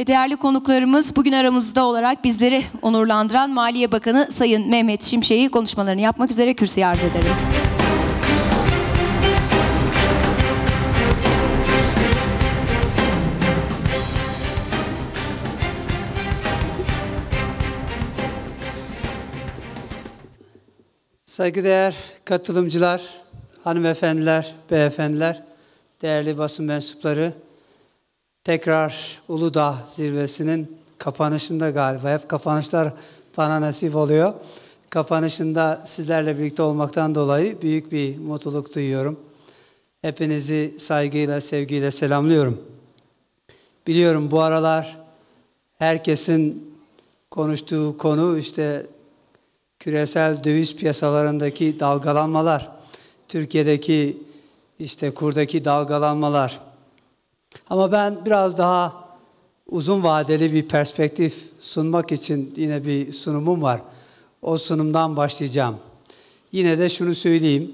Ve değerli konuklarımız bugün aramızda olarak bizleri onurlandıran Maliye Bakanı Sayın Mehmet Şimşek'i konuşmalarını yapmak üzere kürsüye arz ederim. Saygıdeğer katılımcılar, hanımefendiler, beyefendiler, değerli basın mensupları, tekrar Uludağ zirvesinin kapanışında galiba. Hep kapanışlar bana nasip oluyor. Kapanışında sizlerle birlikte olmaktan dolayı büyük bir mutluluk duyuyorum. Hepinizi saygıyla, sevgiyle selamlıyorum. Biliyorum bu aralar herkesin konuştuğu konu işte küresel döviz piyasalarındaki dalgalanmalar, Türkiye'deki işte kurdaki dalgalanmalar, ama ben biraz daha uzun vadeli bir perspektif sunmak için yine bir sunumum var. O sunumdan başlayacağım. Yine de şunu söyleyeyim.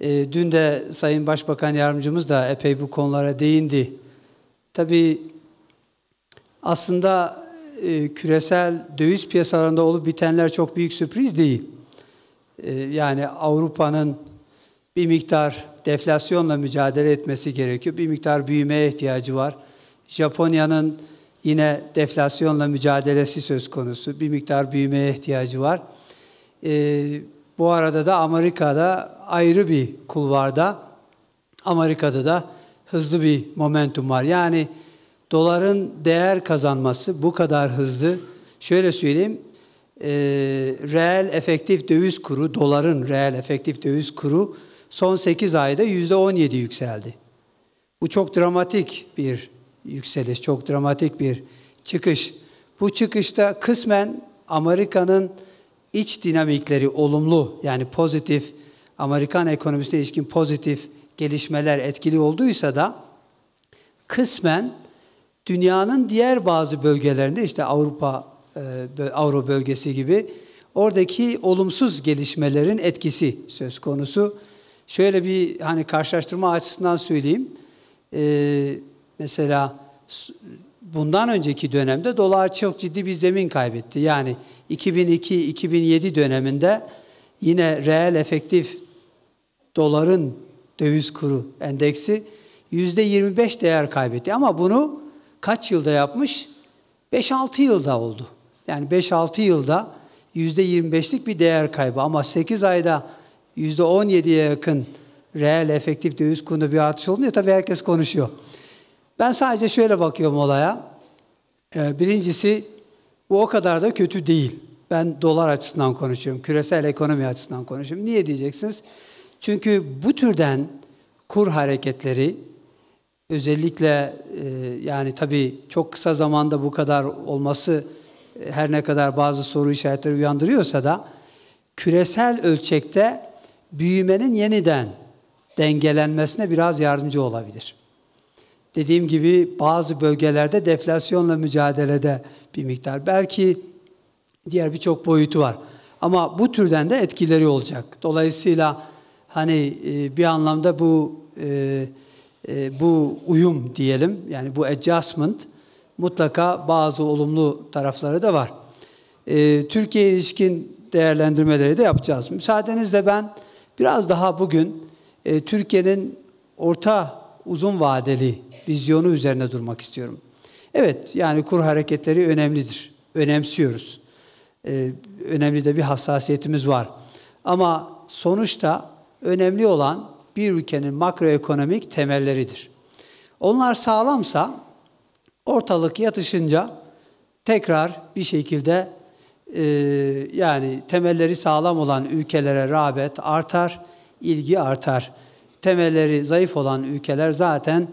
E, dün de Sayın Başbakan Yardımcımız da epey bu konulara değindi. Tabii aslında e, küresel döviz piyasalarında olup bitenler çok büyük sürpriz değil. E, yani Avrupa'nın bir miktar deflasyonla mücadele etmesi gerekiyor. Bir miktar büyümeye ihtiyacı var. Japonya'nın yine deflasyonla mücadelesi söz konusu. Bir miktar büyümeye ihtiyacı var. E, bu arada da Amerika'da ayrı bir kulvarda, Amerika'da da hızlı bir momentum var. Yani doların değer kazanması bu kadar hızlı. Şöyle söyleyeyim, e, reel efektif döviz kuru, doların reel efektif döviz kuru son 8 ayda %17 yükseldi. Bu çok dramatik bir yükseliş, çok dramatik bir çıkış. Bu çıkışta kısmen Amerika'nın iç dinamikleri olumlu yani pozitif Amerikan ekonomisine ilişkin pozitif gelişmeler etkili olduysa da kısmen dünyanın diğer bazı bölgelerinde işte Avrupa e, Avro bölgesi gibi oradaki olumsuz gelişmelerin etkisi söz konusu. Şöyle bir hani karşılaştırma açısından söyleyeyim. Ee, mesela bundan önceki dönemde dolar çok ciddi bir zemin kaybetti. Yani 2002-2007 döneminde yine reel efektif doların döviz kuru endeksi %25 değer kaybetti. Ama bunu kaç yılda yapmış? 5-6 yılda oldu. Yani 5-6 yılda %25'lik bir değer kaybı ama 8 ayda Yüzde on yediye yakın reel efektif döviz kurunda bir artış olunca tabii herkes konuşuyor. Ben sadece şöyle bakıyorum olaya. Ee, birincisi bu o kadar da kötü değil. Ben dolar açısından konuşuyorum, küresel ekonomi açısından konuşuyorum. Niye diyeceksiniz? Çünkü bu türden kur hareketleri özellikle e, yani tabii çok kısa zamanda bu kadar olması e, her ne kadar bazı soru işaretleri uyandırıyorsa da küresel ölçekte büyümenin yeniden dengelenmesine biraz yardımcı olabilir. Dediğim gibi bazı bölgelerde deflasyonla mücadelede bir miktar. Belki diğer birçok boyutu var. Ama bu türden de etkileri olacak. Dolayısıyla hani e, bir anlamda bu e, e, bu uyum diyelim yani bu adjustment mutlaka bazı olumlu tarafları da var. Türkiye ilişkin değerlendirmeleri de yapacağız. Müsaadenizle ben biraz daha bugün e, Türkiye'nin orta uzun vadeli vizyonu üzerine durmak istiyorum. Evet yani kur hareketleri önemlidir. Önemsiyoruz. E, önemli de bir hassasiyetimiz var. Ama sonuçta önemli olan bir ülkenin makroekonomik temelleridir. Onlar sağlamsa ortalık yatışınca tekrar bir şekilde ee, yani temelleri sağlam olan ülkelere rağbet artar, ilgi artar. Temelleri zayıf olan ülkeler zaten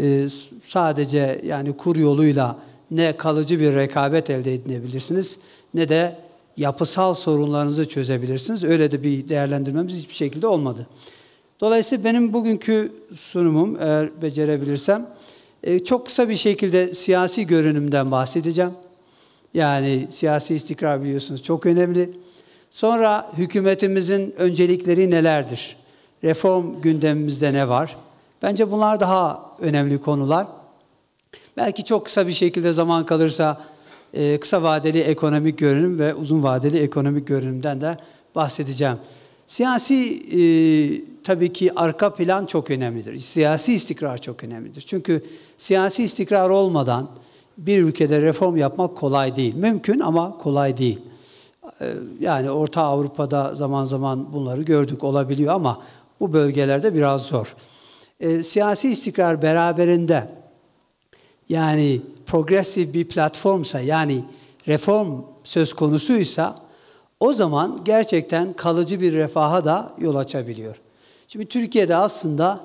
e, sadece yani kur yoluyla ne kalıcı bir rekabet elde edinebilirsiniz ne de yapısal sorunlarınızı çözebilirsiniz. Öyle de bir değerlendirmemiz hiçbir şekilde olmadı. Dolayısıyla benim bugünkü sunumum eğer becerebilirsem e, çok kısa bir şekilde siyasi görünümden bahsedeceğim. Yani siyasi istikrar biliyorsunuz çok önemli. Sonra hükümetimizin öncelikleri nelerdir? Reform gündemimizde ne var? Bence bunlar daha önemli konular. Belki çok kısa bir şekilde zaman kalırsa e, kısa vadeli ekonomik görünüm ve uzun vadeli ekonomik görünümden de bahsedeceğim. Siyasi e, tabii ki arka plan çok önemlidir. Siyasi istikrar çok önemlidir. Çünkü siyasi istikrar olmadan bir ülkede reform yapmak kolay değil. Mümkün ama kolay değil. Ee, yani Orta Avrupa'da zaman zaman bunları gördük olabiliyor ama bu bölgelerde biraz zor. E, siyasi istikrar beraberinde yani progresif bir platformsa yani reform söz konusuysa o zaman gerçekten kalıcı bir refaha da yol açabiliyor. Şimdi Türkiye'de aslında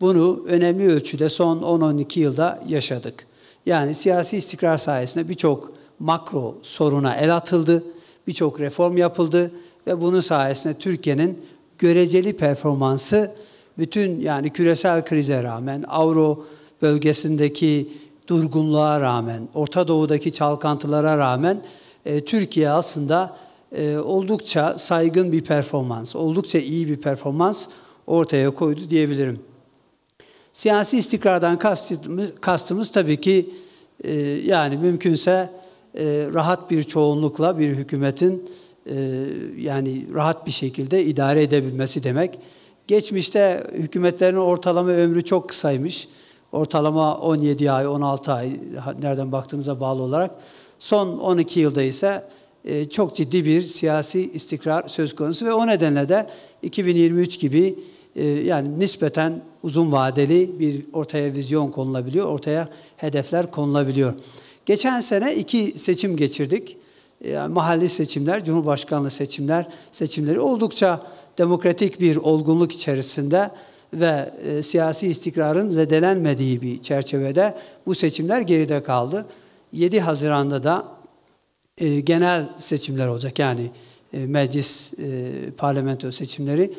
bunu önemli ölçüde son 10-12 yılda yaşadık. Yani siyasi istikrar sayesinde birçok makro soruna el atıldı, birçok reform yapıldı ve bunun sayesinde Türkiye'nin göreceli performansı bütün yani küresel krize rağmen, Avro bölgesindeki durgunluğa rağmen, Orta Doğu'daki çalkantılara rağmen e, Türkiye aslında e, oldukça saygın bir performans, oldukça iyi bir performans ortaya koydu diyebilirim. Siyasi istikrardan kastımız, kastımız tabii ki e, yani mümkünse e, rahat bir çoğunlukla bir hükümetin e, yani rahat bir şekilde idare edebilmesi demek. Geçmişte hükümetlerin ortalama ömrü çok kısaymış. Ortalama 17 ay, 16 ay nereden baktığınıza bağlı olarak. Son 12 yılda ise e, çok ciddi bir siyasi istikrar söz konusu ve o nedenle de 2023 gibi e, yani nispeten uzun vadeli bir ortaya vizyon konulabiliyor, ortaya hedefler konulabiliyor. Geçen sene iki seçim geçirdik. E, yani mahalli seçimler, cumhurbaşkanlığı seçimler, seçimleri oldukça demokratik bir olgunluk içerisinde ve e, siyasi istikrarın zedelenmediği bir çerçevede bu seçimler geride kaldı. 7 Haziran'da da e, genel seçimler olacak yani e, meclis e, parlamento seçimleri.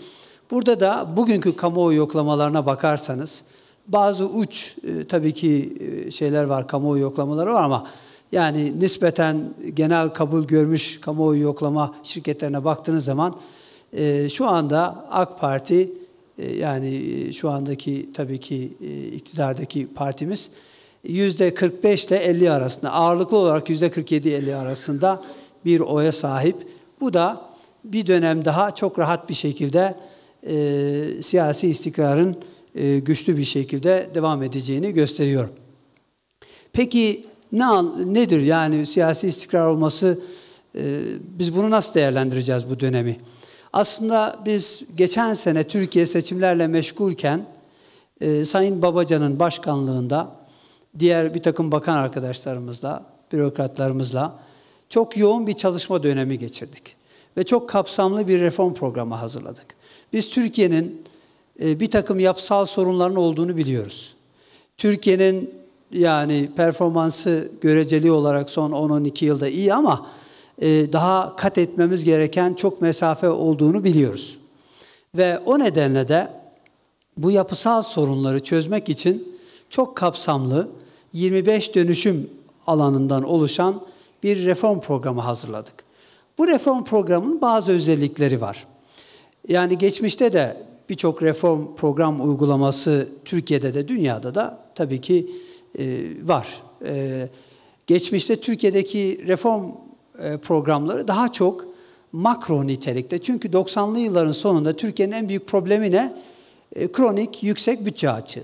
Burada da bugünkü kamuoyu yoklamalarına bakarsanız bazı uç e, tabii ki e, şeyler var, kamuoyu yoklamaları var ama yani nispeten genel kabul görmüş kamuoyu yoklama şirketlerine baktığınız zaman e, şu anda AK Parti e, yani e, şu andaki tabii ki e, iktidardaki partimiz yüzde 45 ile 50 arasında ağırlıklı olarak yüzde 47-50 arasında bir oya sahip. Bu da bir dönem daha çok rahat bir şekilde e, siyasi istikrarın e, güçlü bir şekilde devam edeceğini gösteriyor. Peki ne nedir yani siyasi istikrar olması? E, biz bunu nasıl değerlendireceğiz bu dönemi? Aslında biz geçen sene Türkiye seçimlerle meşgulken e, Sayın Babacan'ın başkanlığında diğer bir takım bakan arkadaşlarımızla, bürokratlarımızla çok yoğun bir çalışma dönemi geçirdik ve çok kapsamlı bir reform programı hazırladık. Biz Türkiye'nin e, bir takım yapısal sorunların olduğunu biliyoruz. Türkiye'nin yani performansı göreceli olarak son 10-12 yılda iyi ama e, daha kat etmemiz gereken çok mesafe olduğunu biliyoruz. Ve o nedenle de bu yapısal sorunları çözmek için çok kapsamlı 25 dönüşüm alanından oluşan bir reform programı hazırladık. Bu reform programının bazı özellikleri var. Yani geçmişte de birçok reform program uygulaması Türkiye'de de dünyada da tabii ki e, var. E, geçmişte Türkiye'deki reform e, programları daha çok makro nitelikte. Çünkü 90'lı yılların sonunda Türkiye'nin en büyük problemi ne? E, kronik yüksek bütçe açığı.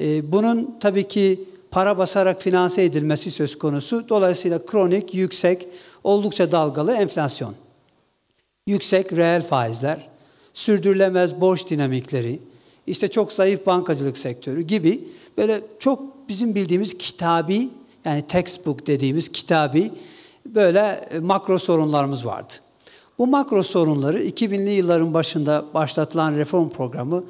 E, bunun tabii ki para basarak finanse edilmesi söz konusu. Dolayısıyla kronik, yüksek, oldukça dalgalı enflasyon. Yüksek reel faizler, sürdürülemez borç dinamikleri, işte çok zayıf bankacılık sektörü gibi böyle çok bizim bildiğimiz kitabi yani textbook dediğimiz kitabi böyle e, makro sorunlarımız vardı. Bu makro sorunları 2000'li yılların başında başlatılan reform programı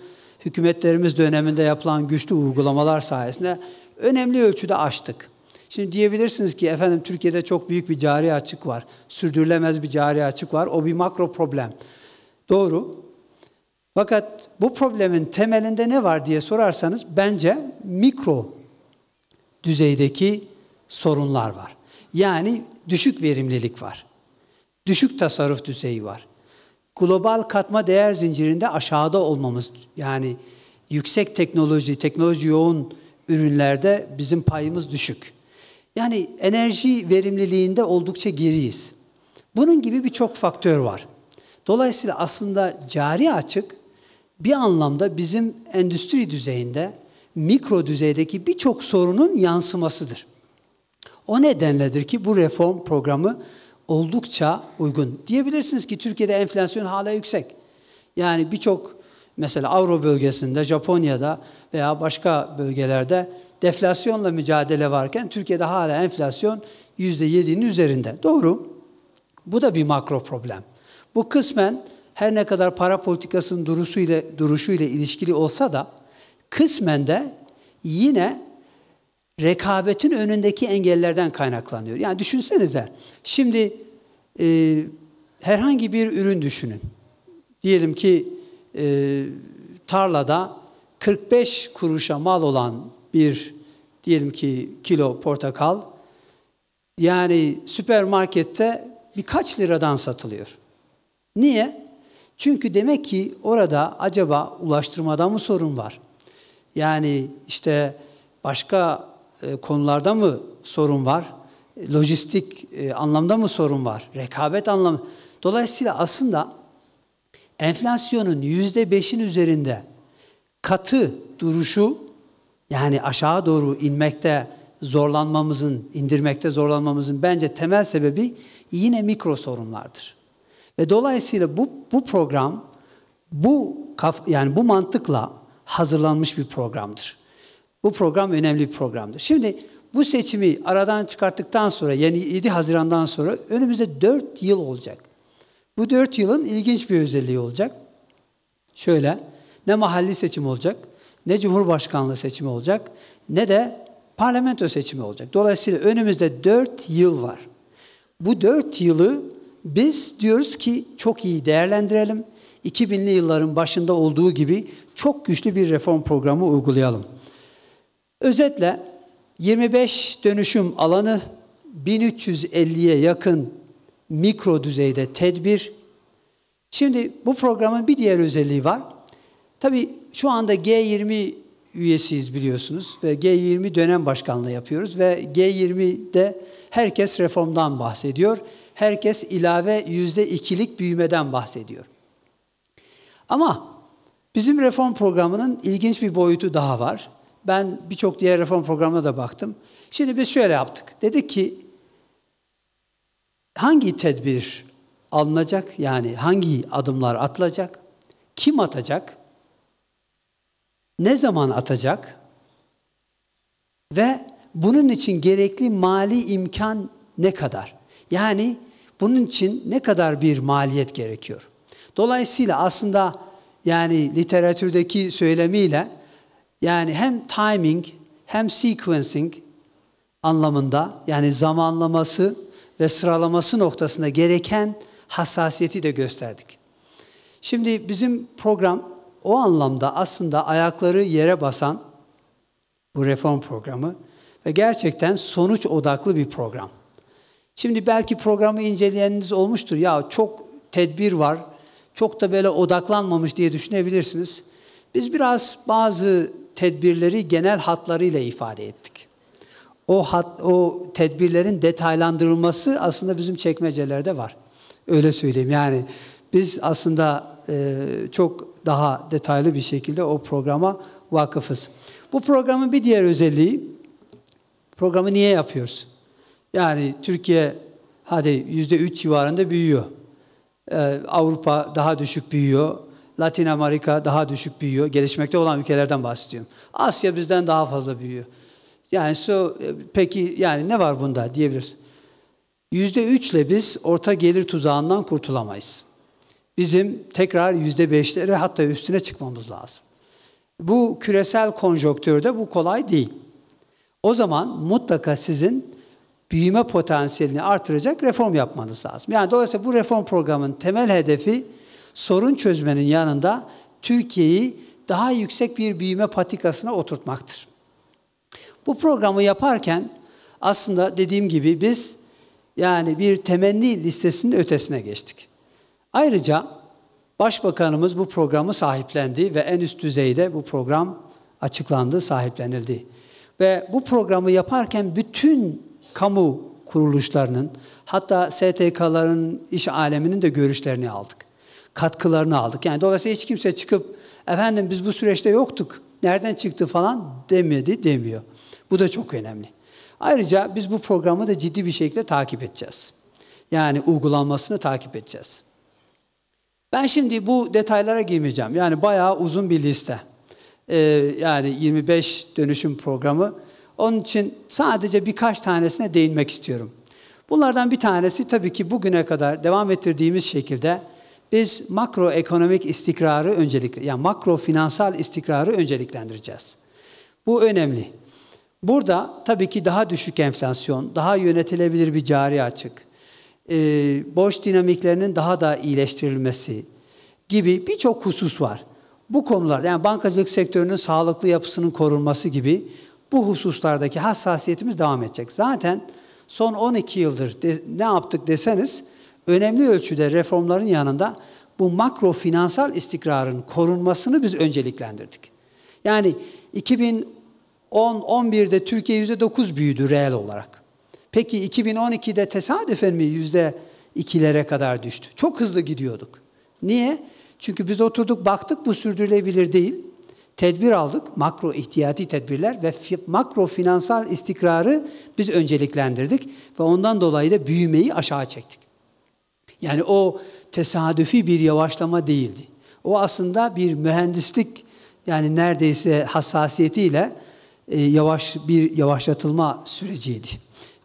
hükümetlerimiz döneminde yapılan güçlü uygulamalar sayesinde önemli ölçüde açtık. Şimdi diyebilirsiniz ki efendim Türkiye'de çok büyük bir cari açık var. Sürdürülemez bir cari açık var. O bir makro problem. Doğru. Fakat bu problemin temelinde ne var diye sorarsanız bence mikro düzeydeki sorunlar var. Yani düşük verimlilik var. Düşük tasarruf düzeyi var. Global katma değer zincirinde aşağıda olmamız yani yüksek teknoloji, teknoloji yoğun ürünlerde bizim payımız düşük. Yani enerji verimliliğinde oldukça geriyiz. Bunun gibi birçok faktör var. Dolayısıyla aslında cari açık bir anlamda bizim endüstri düzeyinde mikro düzeydeki birçok sorunun yansımasıdır. O nedenledir ki bu reform programı oldukça uygun. Diyebilirsiniz ki Türkiye'de enflasyon hala yüksek. Yani birçok mesela Avro bölgesinde, Japonya'da veya başka bölgelerde deflasyonla mücadele varken Türkiye'de hala enflasyon %7'nin üzerinde. Doğru. Bu da bir makro problem. Bu kısmen her ne kadar para politikasının duruşu ile, duruşu ile ilişkili olsa da kısmen de yine rekabetin önündeki engellerden kaynaklanıyor. Yani düşünsenize şimdi e, herhangi bir ürün düşünün. Diyelim ki e, tarlada 45 kuruşa mal olan bir diyelim ki kilo portakal yani süpermarkette birkaç liradan satılıyor. Niye? Çünkü demek ki orada acaba ulaştırmada mı sorun var? Yani işte başka e, konularda mı sorun var? E, lojistik e, anlamda mı sorun var? Rekabet anlamı. Dolayısıyla aslında enflasyonun yüzde beşin üzerinde katı duruşu yani aşağı doğru inmekte zorlanmamızın, indirmekte zorlanmamızın bence temel sebebi yine mikro sorunlardır. Ve dolayısıyla bu, bu program bu yani bu mantıkla hazırlanmış bir programdır. Bu program önemli bir programdır. Şimdi bu seçimi aradan çıkarttıktan sonra yani 7 Haziran'dan sonra önümüzde 4 yıl olacak. Bu 4 yılın ilginç bir özelliği olacak. Şöyle ne mahalli seçim olacak, ne cumhurbaşkanlığı seçimi olacak, ne de parlamento seçimi olacak. Dolayısıyla önümüzde 4 yıl var. Bu 4 yılı biz diyoruz ki çok iyi değerlendirelim. 2000'li yılların başında olduğu gibi çok güçlü bir reform programı uygulayalım. Özetle 25 dönüşüm alanı 1350'ye yakın mikro düzeyde tedbir. Şimdi bu programın bir diğer özelliği var. Tabii şu anda G20 üyesiyiz biliyorsunuz ve G20 dönem başkanlığı yapıyoruz ve G20'de herkes reformdan bahsediyor herkes ilave yüzde ikilik büyümeden bahsediyor. Ama bizim reform programının ilginç bir boyutu daha var. Ben birçok diğer reform programına da baktım. Şimdi biz şöyle yaptık. Dedik ki hangi tedbir alınacak? Yani hangi adımlar atılacak? Kim atacak? Ne zaman atacak? Ve bunun için gerekli mali imkan ne kadar? Yani bunun için ne kadar bir maliyet gerekiyor? Dolayısıyla aslında yani literatürdeki söylemiyle yani hem timing hem sequencing anlamında yani zamanlaması ve sıralaması noktasında gereken hassasiyeti de gösterdik. Şimdi bizim program o anlamda aslında ayakları yere basan bu reform programı ve gerçekten sonuç odaklı bir program. Şimdi belki programı inceleyeniniz olmuştur. Ya çok tedbir var, çok da böyle odaklanmamış diye düşünebilirsiniz. Biz biraz bazı tedbirleri genel hatlarıyla ifade ettik. O, hat, o tedbirlerin detaylandırılması aslında bizim çekmecelerde var. Öyle söyleyeyim yani biz aslında e, çok daha detaylı bir şekilde o programa vakıfız. Bu programın bir diğer özelliği, programı niye yapıyoruz? Yani Türkiye hadi yüzde üç civarında büyüyor. Ee, Avrupa daha düşük büyüyor. Latin Amerika daha düşük büyüyor. Gelişmekte olan ülkelerden bahsediyorum. Asya bizden daha fazla büyüyor. Yani so, e, peki yani ne var bunda diyebiliriz. Yüzde üçle biz orta gelir tuzağından kurtulamayız. Bizim tekrar yüzde beşlere hatta üstüne çıkmamız lazım. Bu küresel konjonktürde bu kolay değil. O zaman mutlaka sizin büyüme potansiyelini artıracak reform yapmanız lazım. Yani dolayısıyla bu reform programının temel hedefi sorun çözmenin yanında Türkiye'yi daha yüksek bir büyüme patikasına oturtmaktır. Bu programı yaparken aslında dediğim gibi biz yani bir temenni listesinin ötesine geçtik. Ayrıca Başbakanımız bu programı sahiplendi ve en üst düzeyde bu program açıklandı, sahiplenildi. Ve bu programı yaparken bütün kamu kuruluşlarının hatta STK'ların iş aleminin de görüşlerini aldık. Katkılarını aldık. Yani dolayısıyla hiç kimse çıkıp efendim biz bu süreçte yoktuk. Nereden çıktı falan demedi demiyor. Bu da çok önemli. Ayrıca biz bu programı da ciddi bir şekilde takip edeceğiz. Yani uygulanmasını takip edeceğiz. Ben şimdi bu detaylara girmeyeceğim. Yani bayağı uzun bir liste. Ee, yani 25 dönüşüm programı onun için sadece birkaç tanesine değinmek istiyorum. Bunlardan bir tanesi tabii ki bugüne kadar devam ettirdiğimiz şekilde biz makroekonomik istikrarı öncelikle, yani makro finansal istikrarı önceliklendireceğiz. Bu önemli. Burada tabii ki daha düşük enflasyon, daha yönetilebilir bir cari açık, e, borç dinamiklerinin daha da iyileştirilmesi gibi birçok husus var. Bu konular yani bankacılık sektörünün sağlıklı yapısının korunması gibi bu hususlardaki hassasiyetimiz devam edecek. Zaten son 12 yıldır de, ne yaptık deseniz önemli ölçüde reformların yanında bu makro finansal istikrarın korunmasını biz önceliklendirdik. Yani 2010-11'de Türkiye %9 büyüdü reel olarak. Peki 2012'de tesadüfen mi %2'lere kadar düştü? Çok hızlı gidiyorduk. Niye? Çünkü biz oturduk baktık bu sürdürülebilir değil tedbir aldık. Makro ihtiyati tedbirler ve makro finansal istikrarı biz önceliklendirdik ve ondan dolayı da büyümeyi aşağı çektik. Yani o tesadüfi bir yavaşlama değildi. O aslında bir mühendislik yani neredeyse hassasiyetiyle e, yavaş bir yavaşlatılma süreciydi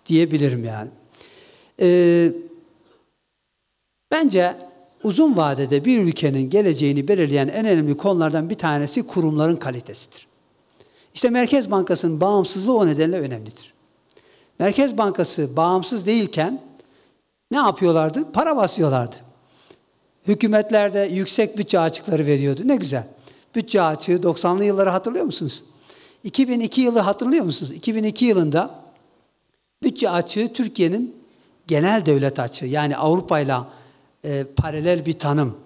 diyebilirim yani. E, bence uzun vadede bir ülkenin geleceğini belirleyen en önemli konulardan bir tanesi kurumların kalitesidir. İşte Merkez Bankası'nın bağımsızlığı o nedenle önemlidir. Merkez Bankası bağımsız değilken ne yapıyorlardı? Para basıyorlardı. Hükümetlerde yüksek bütçe açıkları veriyordu. Ne güzel. Bütçe açığı 90'lı yılları hatırlıyor musunuz? 2002 yılı hatırlıyor musunuz? 2002 yılında bütçe açığı Türkiye'nin genel devlet açığı yani Avrupa ile e, paralel bir tanım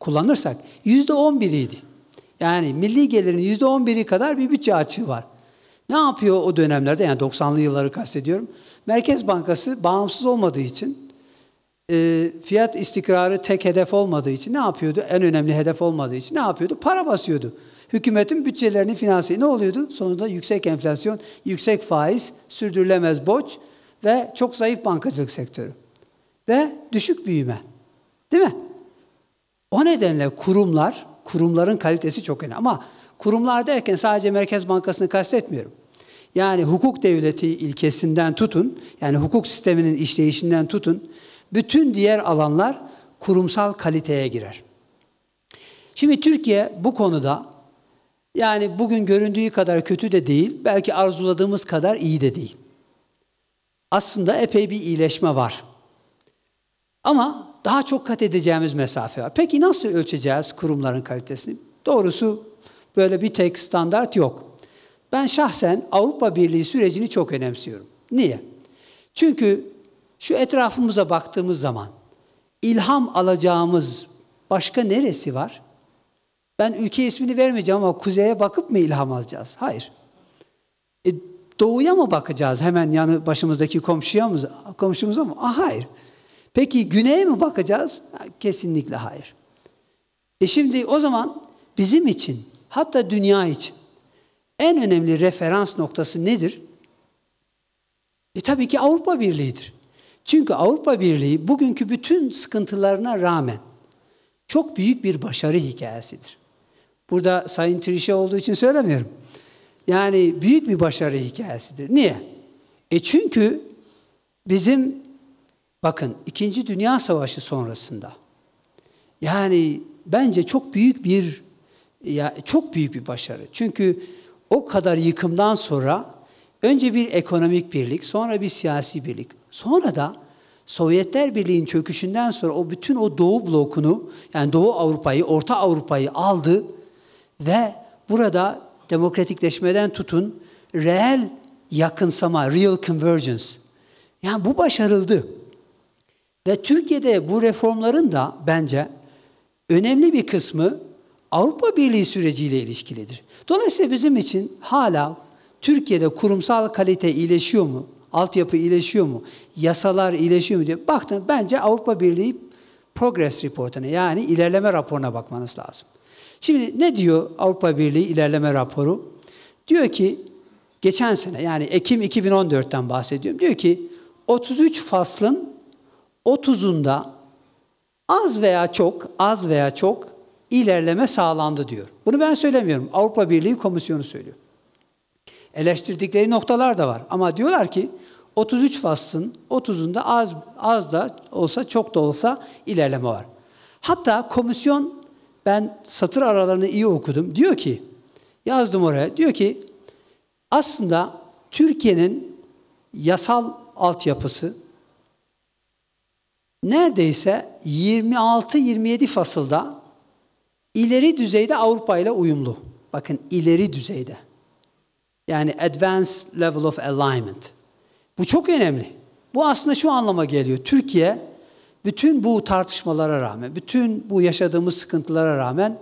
kullanırsak yüzde on biriydi. Yani milli gelirin yüzde on biri kadar bir bütçe açığı var. Ne yapıyor o dönemlerde yani 90'lı yılları kastediyorum. Merkez Bankası bağımsız olmadığı için e, fiyat istikrarı tek hedef olmadığı için ne yapıyordu? En önemli hedef olmadığı için ne yapıyordu? Para basıyordu. Hükümetin bütçelerini finanse ne oluyordu? Sonunda yüksek enflasyon, yüksek faiz, sürdürülemez borç ve çok zayıf bankacılık sektörü ve düşük büyüme. Değil mi? O nedenle kurumlar, kurumların kalitesi çok önemli. Ama kurumlar derken sadece Merkez Bankası'nı kastetmiyorum. Yani hukuk devleti ilkesinden tutun, yani hukuk sisteminin işleyişinden tutun, bütün diğer alanlar kurumsal kaliteye girer. Şimdi Türkiye bu konuda yani bugün göründüğü kadar kötü de değil, belki arzuladığımız kadar iyi de değil. Aslında epey bir iyileşme var. Ama daha çok kat edeceğimiz mesafe var. Peki nasıl ölçeceğiz kurumların kalitesini? Doğrusu böyle bir tek standart yok. Ben şahsen Avrupa Birliği sürecini çok önemsiyorum. Niye? Çünkü şu etrafımıza baktığımız zaman ilham alacağımız başka neresi var? Ben ülke ismini vermeyeceğim ama kuzeye bakıp mı ilham alacağız? Hayır. E, doğuya mı bakacağız hemen yanı başımızdaki komşuya mı, komşumuza mı? Ah, hayır. Peki güneye mi bakacağız? Kesinlikle hayır. E şimdi o zaman bizim için hatta dünya için en önemli referans noktası nedir? E tabii ki Avrupa Birliği'dir. Çünkü Avrupa Birliği bugünkü bütün sıkıntılarına rağmen çok büyük bir başarı hikayesidir. Burada Sayın Trişe olduğu için söylemiyorum. Yani büyük bir başarı hikayesidir. Niye? E çünkü bizim Bakın İkinci Dünya Savaşı sonrasında yani bence çok büyük bir ya çok büyük bir başarı. Çünkü o kadar yıkımdan sonra önce bir ekonomik birlik, sonra bir siyasi birlik, sonra da Sovyetler Birliği'nin çöküşünden sonra o bütün o Doğu blokunu yani Doğu Avrupa'yı, Orta Avrupa'yı aldı ve burada demokratikleşmeden tutun reel yakınsama, real convergence. Yani bu başarıldı. Ve Türkiye'de bu reformların da bence önemli bir kısmı Avrupa Birliği süreciyle ilişkilidir. Dolayısıyla bizim için hala Türkiye'de kurumsal kalite iyileşiyor mu? Altyapı iyileşiyor mu? Yasalar iyileşiyor mu diye baktın bence Avrupa Birliği Progress Report'una yani ilerleme raporuna bakmanız lazım. Şimdi ne diyor Avrupa Birliği ilerleme raporu? Diyor ki geçen sene yani Ekim 2014'ten bahsediyorum. Diyor ki 33 faslın 30'unda az veya çok, az veya çok ilerleme sağlandı diyor. Bunu ben söylemiyorum. Avrupa Birliği Komisyonu söylüyor. Eleştirdikleri noktalar da var. Ama diyorlar ki 33 faslın 30'unda az, az da olsa çok da olsa ilerleme var. Hatta komisyon ben satır aralarını iyi okudum. Diyor ki yazdım oraya. Diyor ki aslında Türkiye'nin yasal altyapısı neredeyse 26-27 fasılda ileri düzeyde Avrupa ile uyumlu. Bakın ileri düzeyde. Yani advanced level of alignment. Bu çok önemli. Bu aslında şu anlama geliyor. Türkiye bütün bu tartışmalara rağmen, bütün bu yaşadığımız sıkıntılara rağmen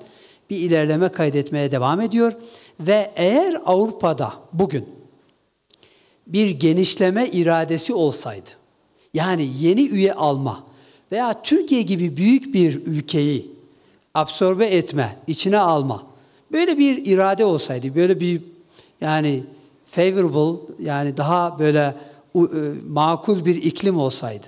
bir ilerleme kaydetmeye devam ediyor. Ve eğer Avrupa'da bugün bir genişleme iradesi olsaydı, yani yeni üye alma veya Türkiye gibi büyük bir ülkeyi absorbe etme, içine alma. Böyle bir irade olsaydı, böyle bir yani favorable yani daha böyle e, makul bir iklim olsaydı.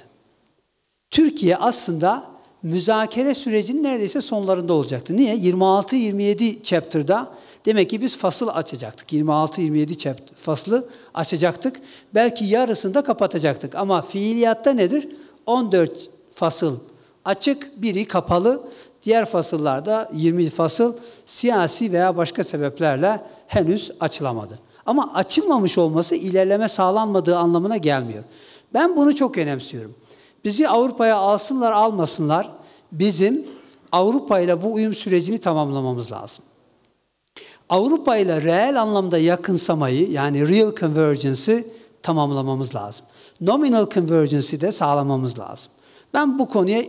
Türkiye aslında müzakere sürecinin neredeyse sonlarında olacaktı. Niye? 26-27 chapter'da Demek ki biz fasıl açacaktık. 26-27 faslı açacaktık. Belki yarısını da kapatacaktık. Ama fiiliyatta nedir? 14 fasıl açık, biri kapalı. Diğer fasıllarda 20 fasıl siyasi veya başka sebeplerle henüz açılamadı. Ama açılmamış olması ilerleme sağlanmadığı anlamına gelmiyor. Ben bunu çok önemsiyorum. Bizi Avrupa'ya alsınlar almasınlar bizim Avrupa ile bu uyum sürecini tamamlamamız lazım. Avrupa ile reel anlamda yakınsamayı yani real convergence'i tamamlamamız lazım. Nominal convergence'i de sağlamamız lazım. Ben bu konuya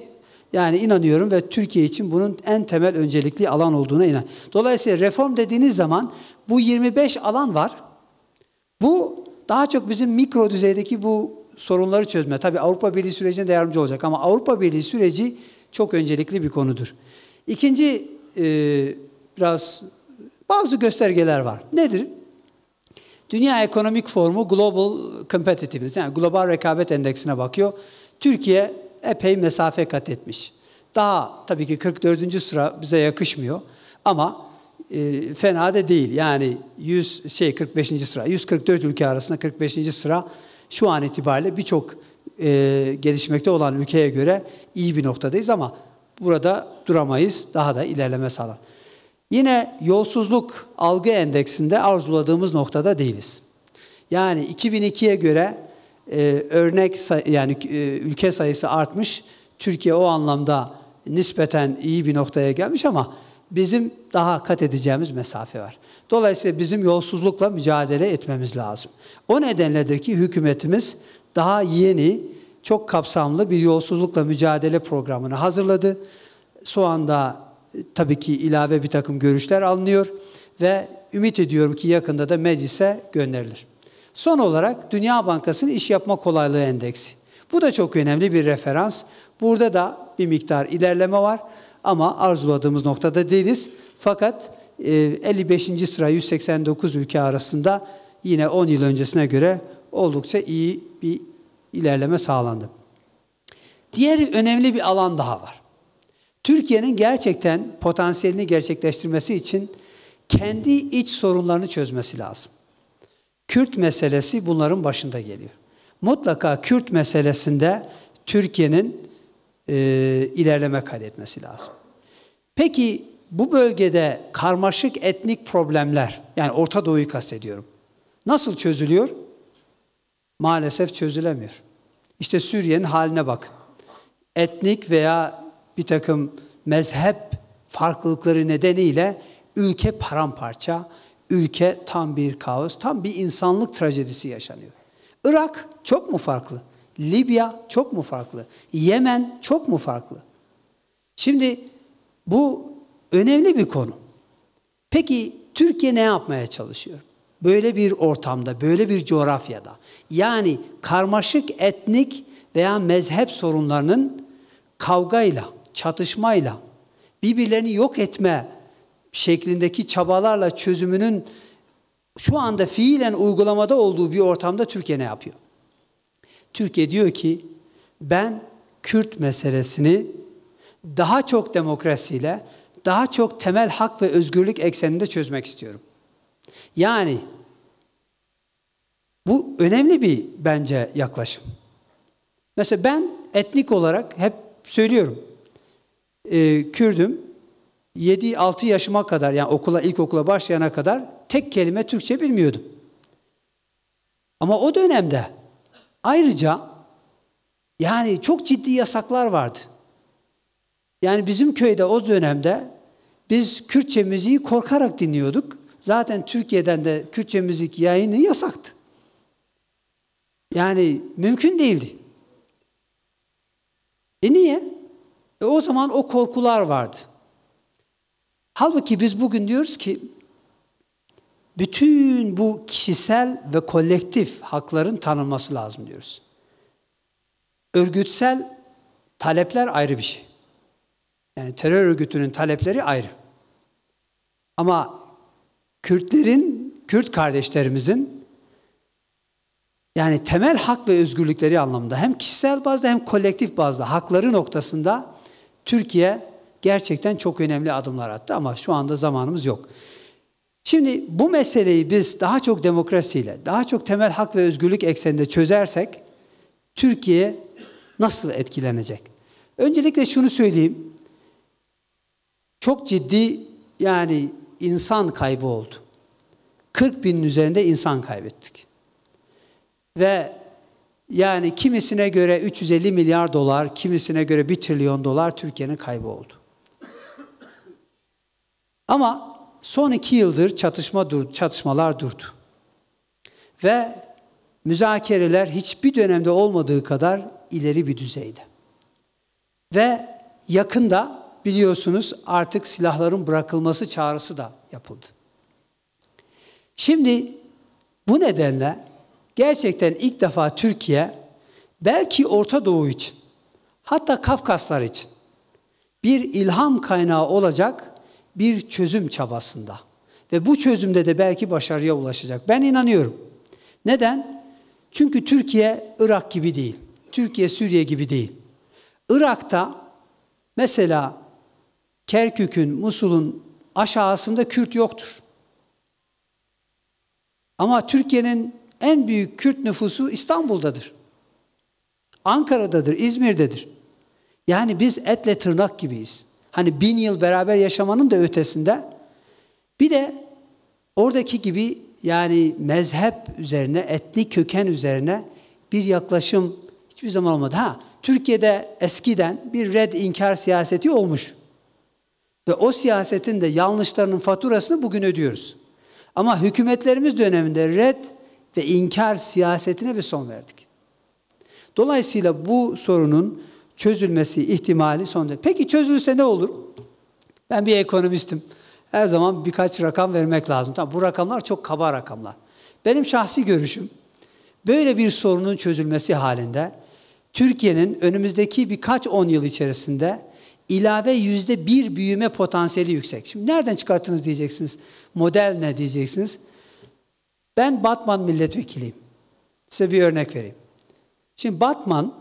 yani inanıyorum ve Türkiye için bunun en temel öncelikli alan olduğuna inan. Dolayısıyla reform dediğiniz zaman bu 25 alan var. Bu daha çok bizim mikro düzeydeki bu sorunları çözme. Tabii Avrupa Birliği sürecine de yardımcı olacak ama Avrupa Birliği süreci çok öncelikli bir konudur. İkinci e, biraz bazı göstergeler var. Nedir? Dünya Ekonomik Forumu Global Competitiveness yani Global Rekabet Endeksine bakıyor. Türkiye epey mesafe kat etmiş. Daha tabii ki 44. sıra bize yakışmıyor ama e, fena da değil. Yani 100 şey 45. sıra 144 ülke arasında 45. sıra şu an itibariyle birçok e, gelişmekte olan ülkeye göre iyi bir noktadayız ama burada duramayız. Daha da ilerleme sağlar. Yine yolsuzluk algı endeksinde arzuladığımız noktada değiliz. Yani 2002'ye göre e, örnek yani e, ülke sayısı artmış. Türkiye o anlamda nispeten iyi bir noktaya gelmiş ama bizim daha kat edeceğimiz mesafe var. Dolayısıyla bizim yolsuzlukla mücadele etmemiz lazım. O nedenledir ki hükümetimiz daha yeni, çok kapsamlı bir yolsuzlukla mücadele programını hazırladı. Soğan'da tabii ki ilave bir takım görüşler alınıyor ve ümit ediyorum ki yakında da meclise gönderilir. Son olarak Dünya Bankası'nın iş yapma kolaylığı endeksi. Bu da çok önemli bir referans. Burada da bir miktar ilerleme var ama arzuladığımız noktada değiliz. Fakat 55. E, sıra 189 ülke arasında yine 10 yıl öncesine göre oldukça iyi bir ilerleme sağlandı. Diğer önemli bir alan daha var. Türkiye'nin gerçekten potansiyelini gerçekleştirmesi için kendi iç sorunlarını çözmesi lazım. Kürt meselesi bunların başında geliyor. Mutlaka Kürt meselesinde Türkiye'nin e, ilerleme kaydetmesi lazım. Peki bu bölgede karmaşık etnik problemler, yani Orta Doğu'yu kastediyorum, nasıl çözülüyor? Maalesef çözülemiyor. İşte Suriye'nin haline bakın. Etnik veya bir takım mezhep farklılıkları nedeniyle ülke paramparça, ülke tam bir kaos, tam bir insanlık trajedisi yaşanıyor. Irak çok mu farklı? Libya çok mu farklı? Yemen çok mu farklı? Şimdi bu önemli bir konu. Peki Türkiye ne yapmaya çalışıyor? Böyle bir ortamda, böyle bir coğrafyada. Yani karmaşık etnik veya mezhep sorunlarının kavgayla, çatışmayla, birbirlerini yok etme şeklindeki çabalarla çözümünün şu anda fiilen uygulamada olduğu bir ortamda Türkiye ne yapıyor? Türkiye diyor ki ben Kürt meselesini daha çok demokrasiyle, daha çok temel hak ve özgürlük ekseninde çözmek istiyorum. Yani bu önemli bir bence yaklaşım. Mesela ben etnik olarak hep söylüyorum e, Kürdüm. 7-6 yaşıma kadar yani okula ilkokula başlayana kadar tek kelime Türkçe bilmiyordum. Ama o dönemde ayrıca yani çok ciddi yasaklar vardı. Yani bizim köyde o dönemde biz Kürtçe müziği korkarak dinliyorduk. Zaten Türkiye'den de Kürtçe müzik yayını yasaktı. Yani mümkün değildi. E niye? E o zaman o korkular vardı. Halbuki biz bugün diyoruz ki bütün bu kişisel ve kolektif hakların tanınması lazım diyoruz. Örgütsel talepler ayrı bir şey. Yani terör örgütünün talepleri ayrı. Ama Kürtlerin, Kürt kardeşlerimizin yani temel hak ve özgürlükleri anlamında hem kişisel bazda hem kolektif bazda hakları noktasında Türkiye gerçekten çok önemli adımlar attı ama şu anda zamanımız yok. Şimdi bu meseleyi biz daha çok demokrasiyle, daha çok temel hak ve özgürlük ekseninde çözersek Türkiye nasıl etkilenecek? Öncelikle şunu söyleyeyim. Çok ciddi yani insan kaybı oldu. 40 binin üzerinde insan kaybettik. Ve yani kimisine göre 350 milyar dolar, kimisine göre 1 trilyon dolar Türkiye'nin kaybı oldu. Ama son iki yıldır çatışma durdu, çatışmalar durdu. Ve müzakereler hiçbir dönemde olmadığı kadar ileri bir düzeyde. Ve yakında biliyorsunuz artık silahların bırakılması çağrısı da yapıldı. Şimdi bu nedenle gerçekten ilk defa Türkiye belki Orta Doğu için hatta Kafkaslar için bir ilham kaynağı olacak bir çözüm çabasında. Ve bu çözümde de belki başarıya ulaşacak. Ben inanıyorum. Neden? Çünkü Türkiye Irak gibi değil. Türkiye Suriye gibi değil. Irak'ta mesela Kerkük'ün, Musul'un aşağısında Kürt yoktur. Ama Türkiye'nin en büyük Kürt nüfusu İstanbul'dadır. Ankara'dadır, İzmir'dedir. Yani biz etle tırnak gibiyiz. Hani bin yıl beraber yaşamanın da ötesinde. Bir de oradaki gibi yani mezhep üzerine, etnik köken üzerine bir yaklaşım hiçbir zaman olmadı. Ha, Türkiye'de eskiden bir red inkar siyaseti olmuş. Ve o siyasetin de yanlışlarının faturasını bugün ödüyoruz. Ama hükümetlerimiz döneminde red ve inkar siyasetine bir son verdik. Dolayısıyla bu sorunun çözülmesi ihtimali son derece. Peki çözülse ne olur? Ben bir ekonomistim. Her zaman birkaç rakam vermek lazım. Tamam, bu rakamlar çok kaba rakamlar. Benim şahsi görüşüm, böyle bir sorunun çözülmesi halinde Türkiye'nin önümüzdeki birkaç on yıl içerisinde ilave yüzde bir büyüme potansiyeli yüksek. Şimdi nereden çıkarttınız diyeceksiniz, model ne diyeceksiniz? Ben Batman milletvekiliyim. Size bir örnek vereyim. Şimdi Batman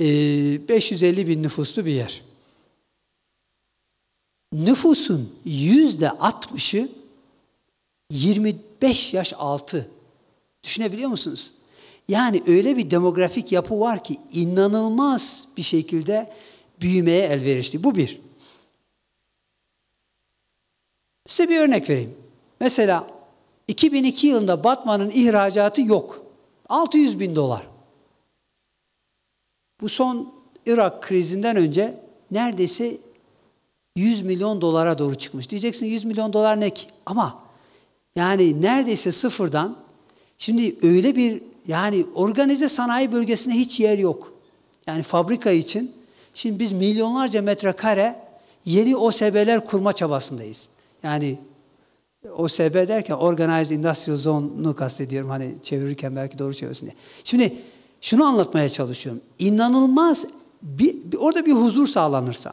550 e, bin nüfuslu bir yer. Nüfusun yüzde 60'ı 25 yaş altı. Düşünebiliyor musunuz? Yani öyle bir demografik yapı var ki inanılmaz bir şekilde büyümeye elverişli. Bu bir. Size bir örnek vereyim. Mesela 2002 yılında Batman'ın ihracatı yok. 600 bin dolar. Bu son Irak krizinden önce neredeyse 100 milyon dolara doğru çıkmış. Diyeceksin 100 milyon dolar ne ki? Ama yani neredeyse sıfırdan şimdi öyle bir yani organize sanayi bölgesine hiç yer yok. Yani fabrika için şimdi biz milyonlarca metrekare yeni OSB'ler kurma çabasındayız. Yani OSB derken Organized Industrial Zone'u kastediyorum. Hani çevirirken belki doğru çevirsin diye. Şimdi şunu anlatmaya çalışıyorum. İnanılmaz bir, bir, orada bir huzur sağlanırsa,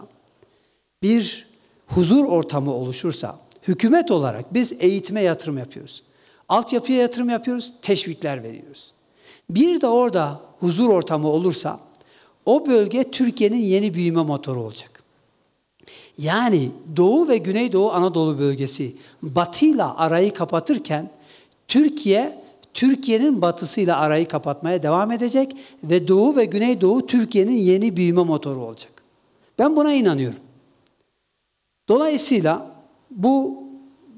bir huzur ortamı oluşursa, hükümet olarak biz eğitime yatırım yapıyoruz. Altyapıya yatırım yapıyoruz, teşvikler veriyoruz. Bir de orada huzur ortamı olursa, o bölge Türkiye'nin yeni büyüme motoru olacak. Yani Doğu ve Güneydoğu Anadolu bölgesi batıyla arayı kapatırken Türkiye Türkiye'nin batısıyla arayı kapatmaya devam edecek ve Doğu ve Güneydoğu Türkiye'nin yeni büyüme motoru olacak. Ben buna inanıyorum. Dolayısıyla bu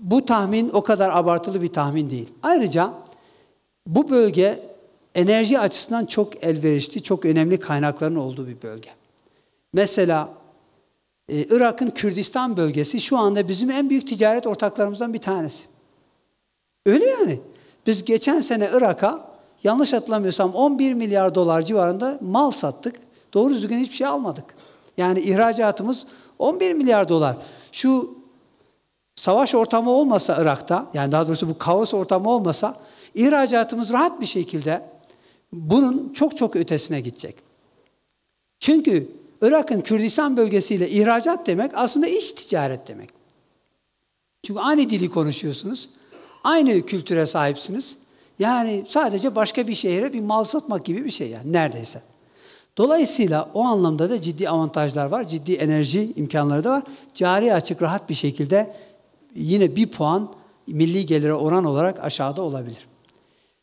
bu tahmin o kadar abartılı bir tahmin değil. Ayrıca bu bölge enerji açısından çok elverişli, çok önemli kaynakların olduğu bir bölge. Mesela ee, Irak'ın Kürdistan bölgesi şu anda bizim en büyük ticaret ortaklarımızdan bir tanesi. Öyle yani. Biz geçen sene Irak'a yanlış hatırlamıyorsam 11 milyar dolar civarında mal sattık. Doğru düzgün hiçbir şey almadık. Yani ihracatımız 11 milyar dolar. Şu savaş ortamı olmasa Irak'ta, yani daha doğrusu bu kaos ortamı olmasa ihracatımız rahat bir şekilde bunun çok çok ötesine gidecek. Çünkü Irak'ın Kürdistan bölgesiyle ihracat demek aslında iç ticaret demek. Çünkü aynı dili konuşuyorsunuz. Aynı kültüre sahipsiniz. Yani sadece başka bir şehre bir mal satmak gibi bir şey yani neredeyse. Dolayısıyla o anlamda da ciddi avantajlar var. Ciddi enerji imkanları da var. Cari açık rahat bir şekilde yine bir puan milli gelire oran olarak aşağıda olabilir.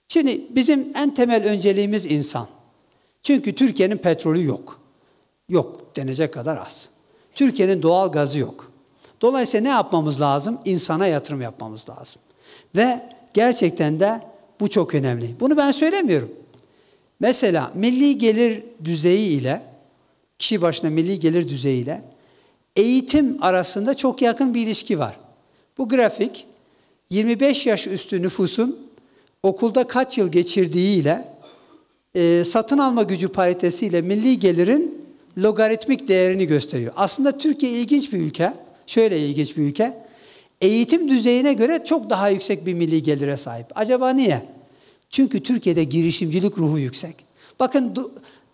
Şimdi bizim en temel önceliğimiz insan. Çünkü Türkiye'nin petrolü yok. Yok denecek kadar az. Türkiye'nin doğal gazı yok. Dolayısıyla ne yapmamız lazım? İnsana yatırım yapmamız lazım. Ve gerçekten de bu çok önemli. Bunu ben söylemiyorum. Mesela milli gelir düzeyi ile kişi başına milli gelir düzeyi ile eğitim arasında çok yakın bir ilişki var. Bu grafik 25 yaş üstü nüfusun okulda kaç yıl geçirdiği ile e, satın alma gücü paritesi ile milli gelirin logaritmik değerini gösteriyor. Aslında Türkiye ilginç bir ülke. Şöyle ilginç bir ülke. Eğitim düzeyine göre çok daha yüksek bir milli gelire sahip. Acaba niye? Çünkü Türkiye'de girişimcilik ruhu yüksek. Bakın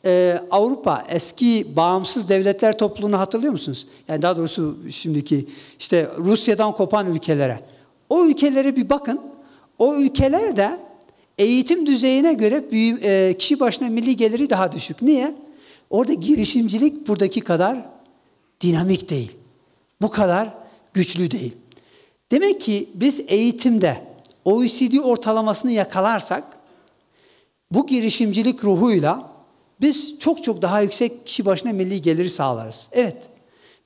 e, Avrupa eski bağımsız devletler topluluğunu hatırlıyor musunuz? Yani daha doğrusu şimdiki işte Rusya'dan kopan ülkelere. O ülkelere bir bakın. O ülkelerde eğitim düzeyine göre büyü, e, kişi başına milli geliri daha düşük. Niye? Orada girişimcilik buradaki kadar dinamik değil. Bu kadar güçlü değil. Demek ki biz eğitimde OECD ortalamasını yakalarsak bu girişimcilik ruhuyla biz çok çok daha yüksek kişi başına milli geliri sağlarız. Evet.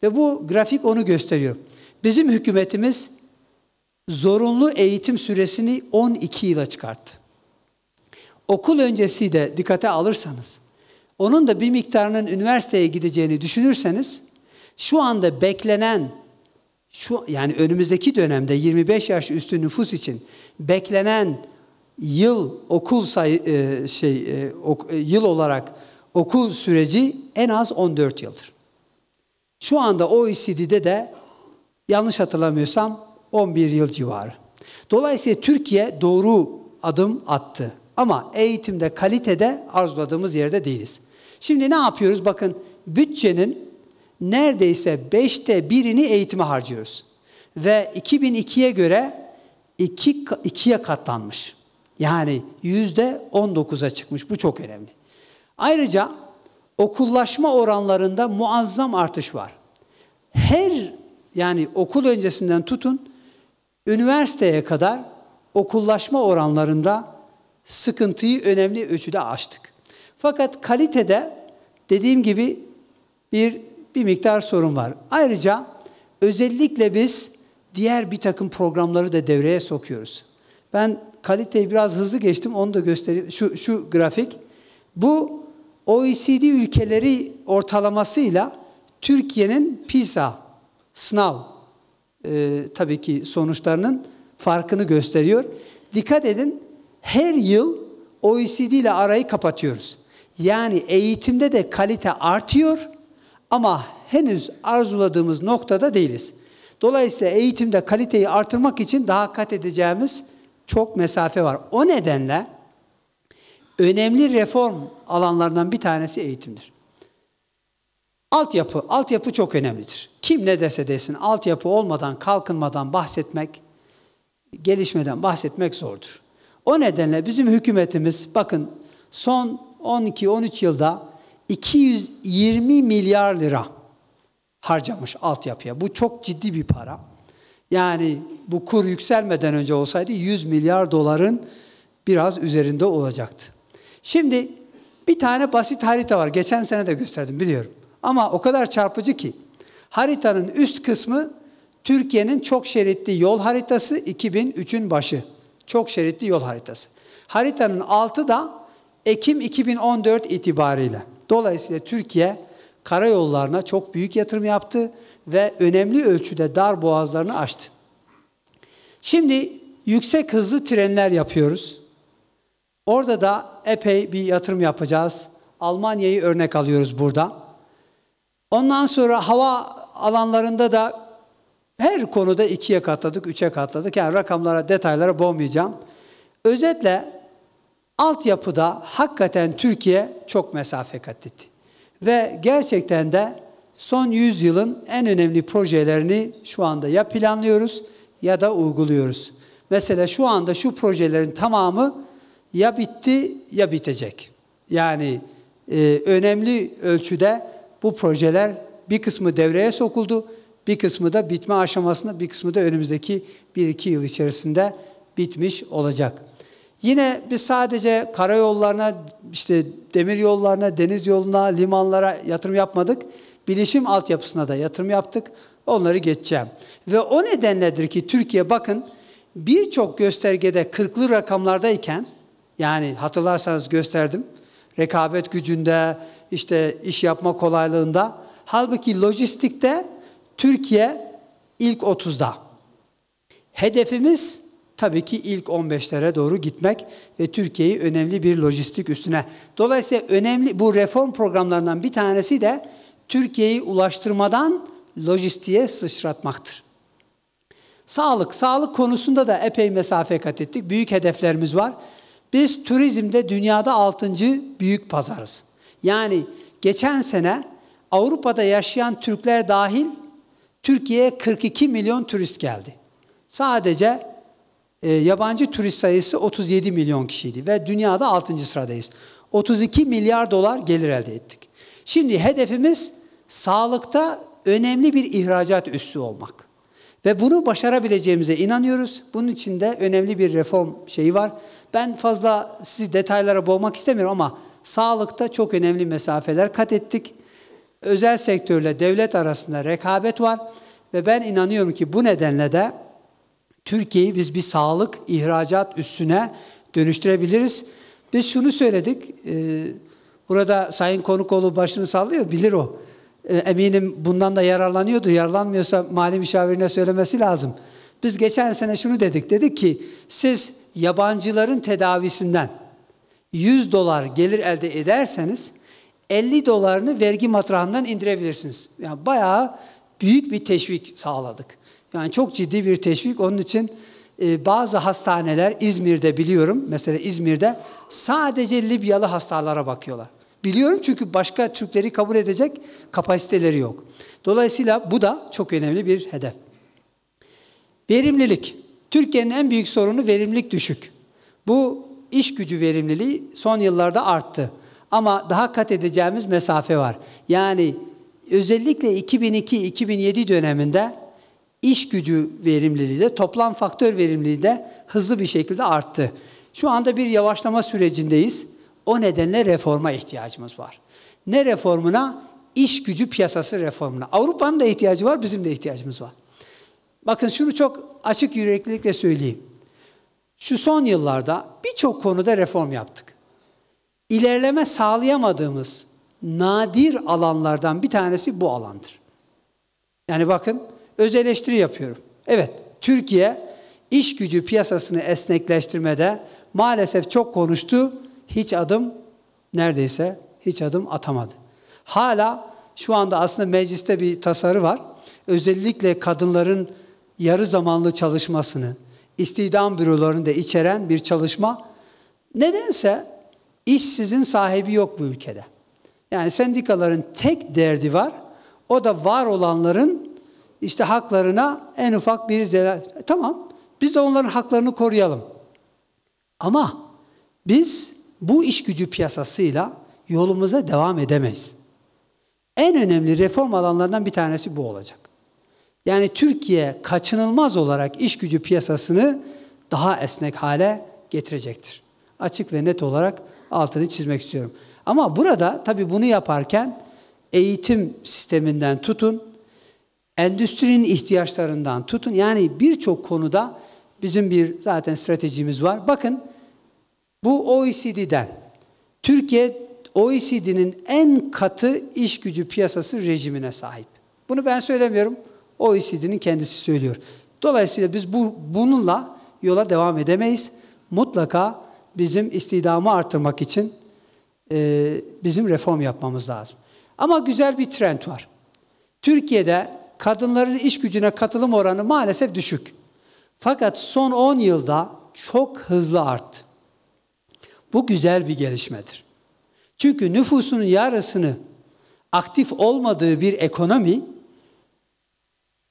Ve bu grafik onu gösteriyor. Bizim hükümetimiz zorunlu eğitim süresini 12 yıla çıkarttı. Okul öncesi de dikkate alırsanız onun da bir miktarının üniversiteye gideceğini düşünürseniz şu anda beklenen şu yani önümüzdeki dönemde 25 yaş üstü nüfus için beklenen yıl okul say, e, şey e, ok, e, yıl olarak okul süreci en az 14 yıldır. Şu anda OECD'de de yanlış hatırlamıyorsam 11 yıl civarı. Dolayısıyla Türkiye doğru adım attı. Ama eğitimde, kalitede arzuladığımız yerde değiliz. Şimdi ne yapıyoruz? Bakın bütçenin neredeyse beşte birini eğitime harcıyoruz. Ve 2002'ye göre iki, ikiye katlanmış. Yani yüzde 19'a çıkmış. Bu çok önemli. Ayrıca okullaşma oranlarında muazzam artış var. Her yani okul öncesinden tutun üniversiteye kadar okullaşma oranlarında sıkıntıyı önemli ölçüde aştık. Fakat kalitede dediğim gibi bir bir miktar sorun var. Ayrıca özellikle biz diğer bir takım programları da devreye sokuyoruz. Ben kaliteyi biraz hızlı geçtim, onu da göstereyim. Şu, şu grafik. Bu OECD ülkeleri ortalamasıyla Türkiye'nin PISA sınav e, tabii ki sonuçlarının farkını gösteriyor. Dikkat edin, her yıl OECD ile arayı kapatıyoruz. Yani eğitimde de kalite artıyor ama henüz arzuladığımız noktada değiliz. Dolayısıyla eğitimde kaliteyi artırmak için daha kat edeceğimiz çok mesafe var. O nedenle önemli reform alanlarından bir tanesi eğitimdir. Altyapı, altyapı çok önemlidir. Kim ne dese desin altyapı olmadan, kalkınmadan bahsetmek, gelişmeden bahsetmek zordur. O nedenle bizim hükümetimiz bakın son 12-13 yılda 220 milyar lira harcamış altyapıya. Bu çok ciddi bir para. Yani bu kur yükselmeden önce olsaydı 100 milyar doların biraz üzerinde olacaktı. Şimdi bir tane basit harita var. Geçen sene de gösterdim biliyorum. Ama o kadar çarpıcı ki haritanın üst kısmı Türkiye'nin çok şeritli yol haritası 2003'ün başı. Çok şeritli yol haritası. Haritanın altı da Ekim 2014 itibariyle. Dolayısıyla Türkiye karayollarına çok büyük yatırım yaptı ve önemli ölçüde dar boğazlarını açtı. Şimdi yüksek hızlı trenler yapıyoruz. Orada da epey bir yatırım yapacağız. Almanya'yı örnek alıyoruz burada. Ondan sonra hava alanlarında da her konuda ikiye katladık, üçe katladık. Yani rakamlara, detaylara boğmayacağım. Özetle altyapıda hakikaten Türkiye çok mesafe kat etti. Ve gerçekten de son 100 yılın en önemli projelerini şu anda ya planlıyoruz ya da uyguluyoruz. Mesela şu anda şu projelerin tamamı ya bitti ya bitecek. Yani e, önemli ölçüde bu projeler bir kısmı devreye sokuldu, bir kısmı da bitme aşamasında, bir kısmı da önümüzdeki 1-2 yıl içerisinde bitmiş olacak. Yine biz sadece karayollarına, işte demir yollarına, deniz yoluna, limanlara yatırım yapmadık. Bilişim altyapısına da yatırım yaptık. Onları geçeceğim. Ve o nedenledir ki Türkiye bakın birçok göstergede kırklı rakamlardayken yani hatırlarsanız gösterdim. Rekabet gücünde, işte iş yapma kolaylığında. Halbuki lojistikte Türkiye ilk 30'da. Hedefimiz tabii ki ilk 15'lere doğru gitmek ve Türkiye'yi önemli bir lojistik üstüne. Dolayısıyla önemli bu reform programlarından bir tanesi de Türkiye'yi ulaştırmadan lojistiğe sıçratmaktır. Sağlık, sağlık konusunda da epey mesafe kat ettik. Büyük hedeflerimiz var. Biz turizmde dünyada 6. büyük pazarız. Yani geçen sene Avrupa'da yaşayan Türkler dahil Türkiye'ye 42 milyon turist geldi. Sadece ee, yabancı turist sayısı 37 milyon kişiydi ve dünyada 6. sıradayız. 32 milyar dolar gelir elde ettik. Şimdi hedefimiz sağlıkta önemli bir ihracat üssü olmak. Ve bunu başarabileceğimize inanıyoruz. Bunun için de önemli bir reform şeyi var. Ben fazla sizi detaylara boğmak istemiyorum ama sağlıkta çok önemli mesafeler kat ettik. Özel sektörle devlet arasında rekabet var ve ben inanıyorum ki bu nedenle de Türkiye'yi biz bir sağlık ihracat üstüne dönüştürebiliriz. Biz şunu söyledik. E, burada Sayın Konukoğlu başını sallıyor. Bilir o. E, eminim bundan da yararlanıyordu. Yararlanmıyorsa mali müşavirine söylemesi lazım. Biz geçen sene şunu dedik. Dedik ki siz yabancıların tedavisinden 100 dolar gelir elde ederseniz 50 dolarını vergi matrahından indirebilirsiniz. Yani bayağı büyük bir teşvik sağladık. Yani çok ciddi bir teşvik. Onun için e, bazı hastaneler İzmir'de biliyorum, mesela İzmir'de sadece Libyalı hastalara bakıyorlar. Biliyorum çünkü başka Türkleri kabul edecek kapasiteleri yok. Dolayısıyla bu da çok önemli bir hedef. Verimlilik. Türkiye'nin en büyük sorunu verimlilik düşük. Bu iş gücü verimliliği son yıllarda arttı. Ama daha kat edeceğimiz mesafe var. Yani özellikle 2002-2007 döneminde iş gücü verimliliği de toplam faktör verimliliği de hızlı bir şekilde arttı. Şu anda bir yavaşlama sürecindeyiz. O nedenle reforma ihtiyacımız var. Ne reformuna? İş gücü piyasası reformuna. Avrupa'nın da ihtiyacı var, bizim de ihtiyacımız var. Bakın şunu çok açık yüreklilikle söyleyeyim. Şu son yıllarda birçok konuda reform yaptık. İlerleme sağlayamadığımız nadir alanlardan bir tanesi bu alandır. Yani bakın öz eleştiri yapıyorum. Evet, Türkiye iş gücü piyasasını esnekleştirmede maalesef çok konuştu. Hiç adım neredeyse hiç adım atamadı. Hala şu anda aslında mecliste bir tasarı var. Özellikle kadınların yarı zamanlı çalışmasını istihdam bürolarında içeren bir çalışma. Nedense işsizin sahibi yok bu ülkede. Yani sendikaların tek derdi var. O da var olanların işte haklarına en ufak bir zelal. Tamam biz de onların haklarını koruyalım. Ama biz bu iş gücü piyasasıyla yolumuza devam edemeyiz. En önemli reform alanlarından bir tanesi bu olacak. Yani Türkiye kaçınılmaz olarak iş gücü piyasasını daha esnek hale getirecektir. Açık ve net olarak altını çizmek istiyorum. Ama burada tabii bunu yaparken eğitim sisteminden tutun, endüstrinin ihtiyaçlarından tutun. Yani birçok konuda bizim bir zaten stratejimiz var. Bakın bu OECD'den. Türkiye OECD'nin en katı iş gücü piyasası rejimine sahip. Bunu ben söylemiyorum. OECD'nin kendisi söylüyor. Dolayısıyla biz bu bununla yola devam edemeyiz. Mutlaka bizim istidamı artırmak için e, bizim reform yapmamız lazım. Ama güzel bir trend var. Türkiye'de kadınların iş gücüne katılım oranı maalesef düşük. Fakat son 10 yılda çok hızlı arttı. Bu güzel bir gelişmedir. Çünkü nüfusunun yarısını aktif olmadığı bir ekonomi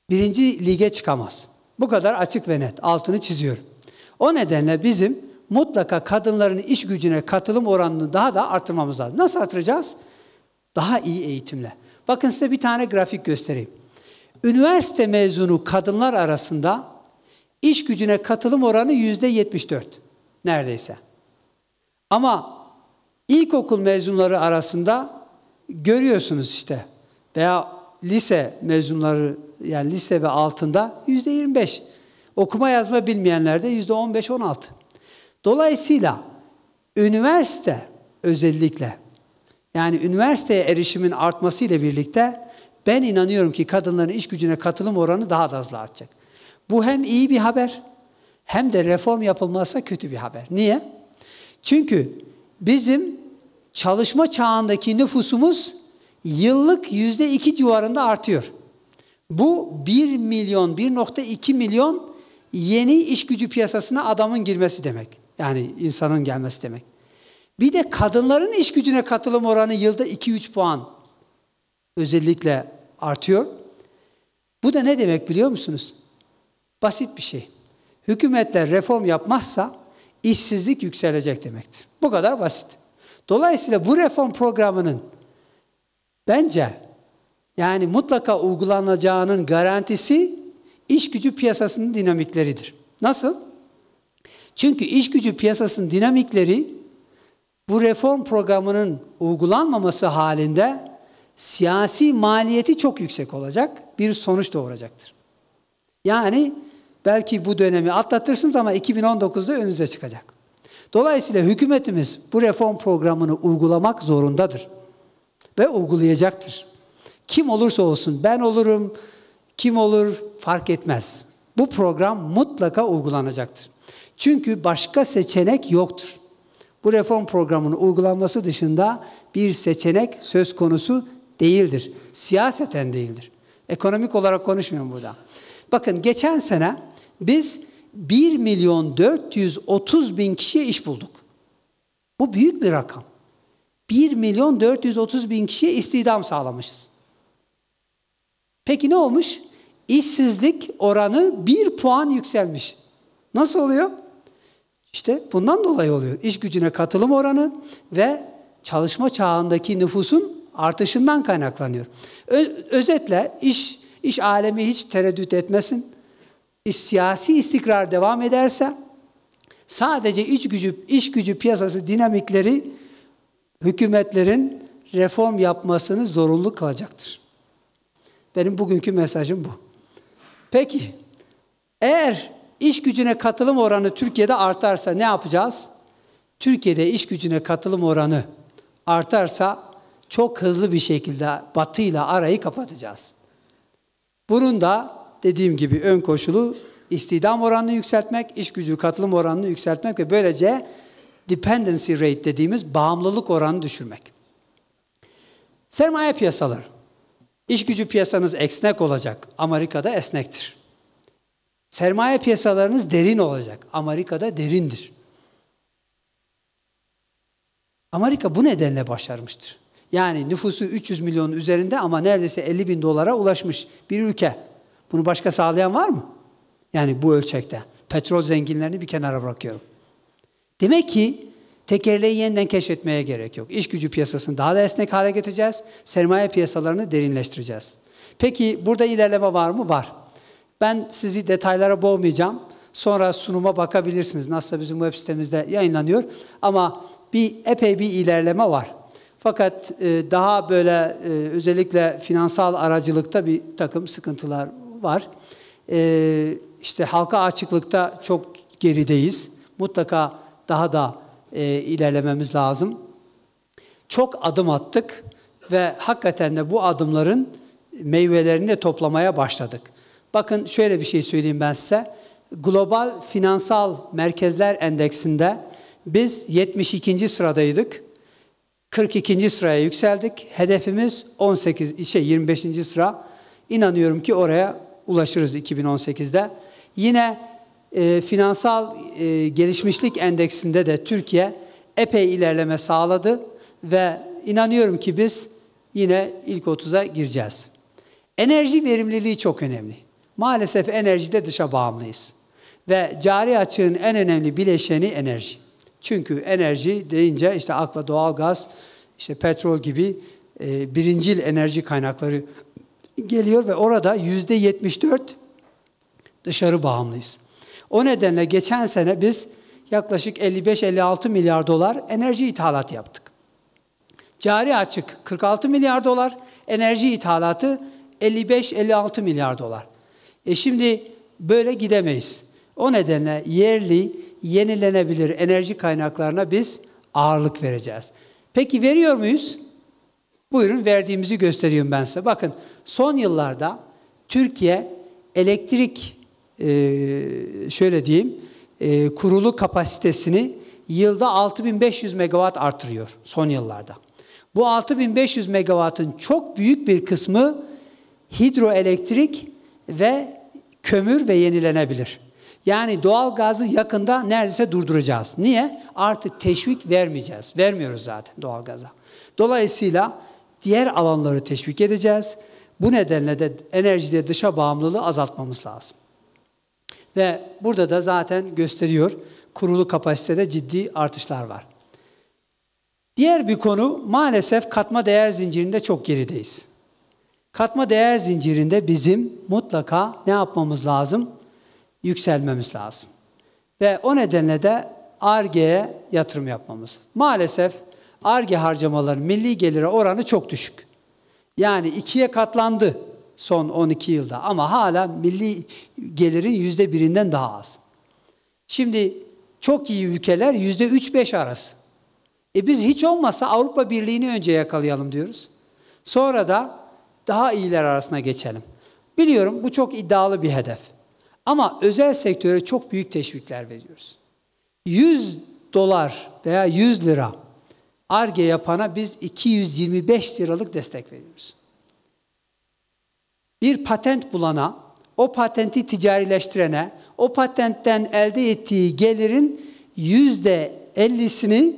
birinci lige çıkamaz. Bu kadar açık ve net. Altını çiziyorum. O nedenle bizim mutlaka kadınların iş gücüne katılım oranını daha da artırmamız lazım. Nasıl artıracağız? Daha iyi eğitimle. Bakın size bir tane grafik göstereyim üniversite mezunu kadınlar arasında iş gücüne katılım oranı yüzde 74 neredeyse. Ama ilkokul mezunları arasında görüyorsunuz işte veya lise mezunları yani lise ve altında yüzde 25. Okuma yazma bilmeyenlerde yüzde 15-16. Dolayısıyla üniversite özellikle yani üniversiteye erişimin artmasıyla birlikte ben inanıyorum ki kadınların iş gücüne katılım oranı daha da hızlı artacak. Bu hem iyi bir haber hem de reform yapılmazsa kötü bir haber. Niye? Çünkü bizim çalışma çağındaki nüfusumuz yıllık yüzde iki civarında artıyor. Bu 1 milyon, 1.2 milyon yeni iş gücü piyasasına adamın girmesi demek. Yani insanın gelmesi demek. Bir de kadınların iş gücüne katılım oranı yılda 2-3 puan özellikle artıyor. Bu da ne demek biliyor musunuz? Basit bir şey. Hükümetler reform yapmazsa işsizlik yükselecek demektir. Bu kadar basit. Dolayısıyla bu reform programının bence yani mutlaka uygulanacağının garantisi iş gücü piyasasının dinamikleridir. Nasıl? Çünkü iş gücü piyasasının dinamikleri bu reform programının uygulanmaması halinde siyasi maliyeti çok yüksek olacak bir sonuç doğuracaktır. Yani belki bu dönemi atlatırsınız ama 2019'da önünüze çıkacak. Dolayısıyla hükümetimiz bu reform programını uygulamak zorundadır ve uygulayacaktır. Kim olursa olsun ben olurum, kim olur fark etmez. Bu program mutlaka uygulanacaktır. Çünkü başka seçenek yoktur. Bu reform programının uygulanması dışında bir seçenek söz konusu değildir. Siyaseten değildir. Ekonomik olarak konuşmuyorum burada. Bakın geçen sene biz 1 milyon 430 bin kişiye iş bulduk. Bu büyük bir rakam. 1 milyon 430 bin kişiye istihdam sağlamışız. Peki ne olmuş? İşsizlik oranı 1 puan yükselmiş. Nasıl oluyor? İşte bundan dolayı oluyor. İş gücüne katılım oranı ve çalışma çağındaki nüfusun artışından kaynaklanıyor. Ö- özetle iş iş alemi hiç tereddüt etmesin. İş, siyasi istikrar devam ederse sadece iç gücü iş gücü piyasası dinamikleri hükümetlerin reform yapmasını zorunlu kılacaktır. Benim bugünkü mesajım bu. Peki eğer iş gücüne katılım oranı Türkiye'de artarsa ne yapacağız? Türkiye'de iş gücüne katılım oranı artarsa çok hızlı bir şekilde Batı ile arayı kapatacağız. Bunun da dediğim gibi ön koşulu istihdam oranını yükseltmek, iş gücü katılım oranını yükseltmek ve böylece dependency rate dediğimiz bağımlılık oranını düşürmek. Sermaye piyasaları. İş gücü piyasanız esnek olacak. Amerika'da esnektir. Sermaye piyasalarınız derin olacak. Amerika'da derindir. Amerika bu nedenle başarmıştır. Yani nüfusu 300 milyonun üzerinde ama neredeyse 50 bin dolara ulaşmış bir ülke. Bunu başka sağlayan var mı? Yani bu ölçekte. Petrol zenginlerini bir kenara bırakıyorum. Demek ki tekerleği yeniden keşfetmeye gerek yok. İş gücü piyasasını daha da esnek hale getireceğiz. Sermaye piyasalarını derinleştireceğiz. Peki burada ilerleme var mı? Var. Ben sizi detaylara boğmayacağım. Sonra sunuma bakabilirsiniz. Nasılsa bizim web sitemizde yayınlanıyor. Ama bir epey bir ilerleme var. Fakat e, daha böyle e, özellikle finansal aracılıkta bir takım sıkıntılar var. E, işte halka açıklıkta çok gerideyiz. Mutlaka daha da ilerlememiz lazım. Çok adım attık ve hakikaten de bu adımların meyvelerini de toplamaya başladık. Bakın şöyle bir şey söyleyeyim ben size. Global Finansal Merkezler Endeksinde biz 72. sıradaydık. 42. sıraya yükseldik. Hedefimiz 18 şey 25. sıra. İnanıyorum ki oraya ulaşırız 2018'de. Yine e, finansal e, gelişmişlik endeksinde de Türkiye epey ilerleme sağladı ve inanıyorum ki biz yine ilk 30'a gireceğiz. Enerji verimliliği çok önemli. Maalesef enerjide dışa bağımlıyız. Ve cari açığın en önemli bileşeni enerji. Çünkü enerji deyince işte akla doğalgaz, işte petrol gibi e, birincil enerji kaynakları geliyor ve orada yüzde 74 dışarı bağımlıyız. O nedenle geçen sene biz yaklaşık 55-56 milyar dolar enerji ithalat yaptık. Cari açık 46 milyar dolar, enerji ithalatı 55-56 milyar dolar. E şimdi böyle gidemeyiz. O nedenle yerli yenilenebilir enerji kaynaklarına biz ağırlık vereceğiz. Peki veriyor muyuz? Buyurun verdiğimizi gösteriyorum ben size. Bakın son yıllarda Türkiye elektrik e, şöyle diyeyim e, kurulu kapasitesini yılda 6500 megawatt artırıyor son yıllarda. Bu 6500 megawattın çok büyük bir kısmı hidroelektrik ve kömür ve yenilenebilir. Yani doğal gazı yakında neredeyse durduracağız. Niye? Artık teşvik vermeyeceğiz. Vermiyoruz zaten doğal gaza. Dolayısıyla diğer alanları teşvik edeceğiz. Bu nedenle de enerjide dışa bağımlılığı azaltmamız lazım. Ve burada da zaten gösteriyor kurulu kapasitede ciddi artışlar var. Diğer bir konu maalesef katma değer zincirinde çok gerideyiz. Katma değer zincirinde bizim mutlaka ne yapmamız lazım? yükselmemiz lazım. Ve o nedenle de ARGE'ye yatırım yapmamız. Maalesef ARGE harcamaları milli gelire oranı çok düşük. Yani ikiye katlandı son 12 yılda ama hala milli gelirin yüzde birinden daha az. Şimdi çok iyi ülkeler yüzde üç beş arası. E biz hiç olmazsa Avrupa Birliği'ni önce yakalayalım diyoruz. Sonra da daha iyiler arasına geçelim. Biliyorum bu çok iddialı bir hedef. Ama özel sektöre çok büyük teşvikler veriyoruz. 100 dolar veya 100 lira ARGE yapana biz 225 liralık destek veriyoruz. Bir patent bulana, o patenti ticarileştirene, o patentten elde ettiği gelirin yüzde ellisini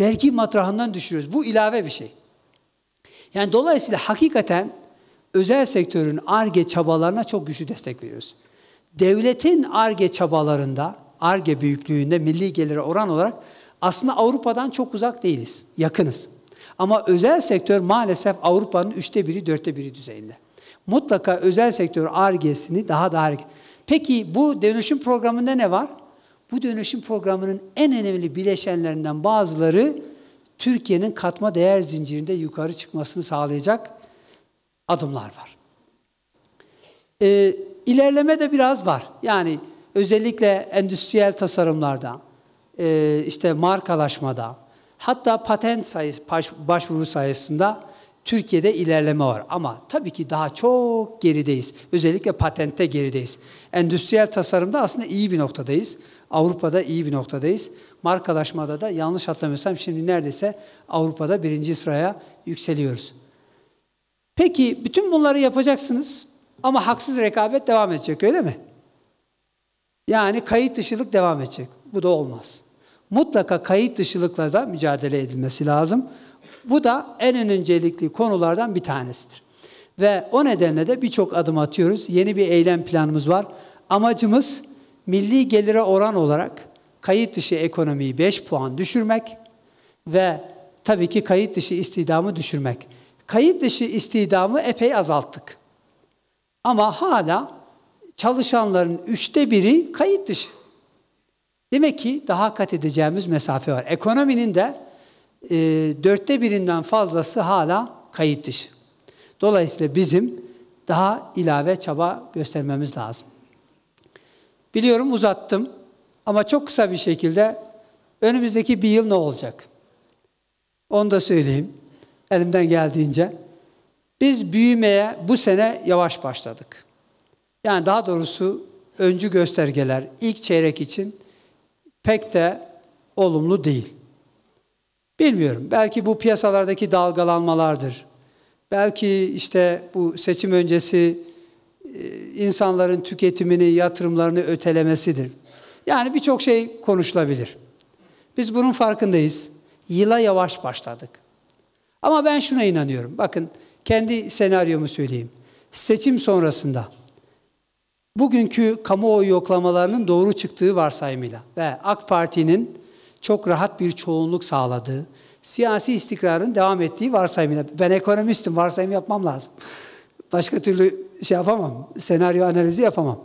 vergi matrahından düşürüyoruz. Bu ilave bir şey. Yani dolayısıyla hakikaten özel sektörün ARGE çabalarına çok güçlü destek veriyoruz devletin ARGE çabalarında, ARGE büyüklüğünde milli gelire oran olarak aslında Avrupa'dan çok uzak değiliz, yakınız. Ama özel sektör maalesef Avrupa'nın üçte biri, dörtte biri düzeyinde. Mutlaka özel sektör ARGE'sini daha da ARGE. Peki bu dönüşüm programında ne var? Bu dönüşüm programının en önemli bileşenlerinden bazıları Türkiye'nin katma değer zincirinde yukarı çıkmasını sağlayacak adımlar var. Ee, ilerleme de biraz var. Yani özellikle endüstriyel tasarımlarda, e, işte markalaşmada, hatta patent sayısı, baş, başvuru sayısında Türkiye'de ilerleme var. Ama tabii ki daha çok gerideyiz. Özellikle patente gerideyiz. Endüstriyel tasarımda aslında iyi bir noktadayız. Avrupa'da iyi bir noktadayız. Markalaşmada da yanlış hatırlamıyorsam şimdi neredeyse Avrupa'da birinci sıraya yükseliyoruz. Peki bütün bunları yapacaksınız. Ama haksız rekabet devam edecek öyle mi? Yani kayıt dışılık devam edecek. Bu da olmaz. Mutlaka kayıt dışılıkla da mücadele edilmesi lazım. Bu da en öncelikli konulardan bir tanesidir. Ve o nedenle de birçok adım atıyoruz. Yeni bir eylem planımız var. Amacımız milli gelire oran olarak kayıt dışı ekonomiyi 5 puan düşürmek ve tabii ki kayıt dışı istihdamı düşürmek. Kayıt dışı istihdamı epey azalttık. Ama hala çalışanların üçte biri kayıt dışı. Demek ki daha kat edeceğimiz mesafe var. Ekonominin de e, dörtte birinden fazlası hala kayıt dışı. Dolayısıyla bizim daha ilave çaba göstermemiz lazım. Biliyorum uzattım ama çok kısa bir şekilde önümüzdeki bir yıl ne olacak? Onu da söyleyeyim elimden geldiğince. Biz büyümeye bu sene yavaş başladık. Yani daha doğrusu öncü göstergeler ilk çeyrek için pek de olumlu değil. Bilmiyorum. Belki bu piyasalardaki dalgalanmalardır. Belki işte bu seçim öncesi e, insanların tüketimini, yatırımlarını ötelemesidir. Yani birçok şey konuşulabilir. Biz bunun farkındayız. Yıla yavaş başladık. Ama ben şuna inanıyorum. Bakın kendi senaryomu söyleyeyim. Seçim sonrasında bugünkü kamuoyu yoklamalarının doğru çıktığı varsayımıyla ve AK Parti'nin çok rahat bir çoğunluk sağladığı, siyasi istikrarın devam ettiği varsayımıyla. Ben ekonomistim, varsayım yapmam lazım. Başka türlü şey yapamam, senaryo analizi yapamam.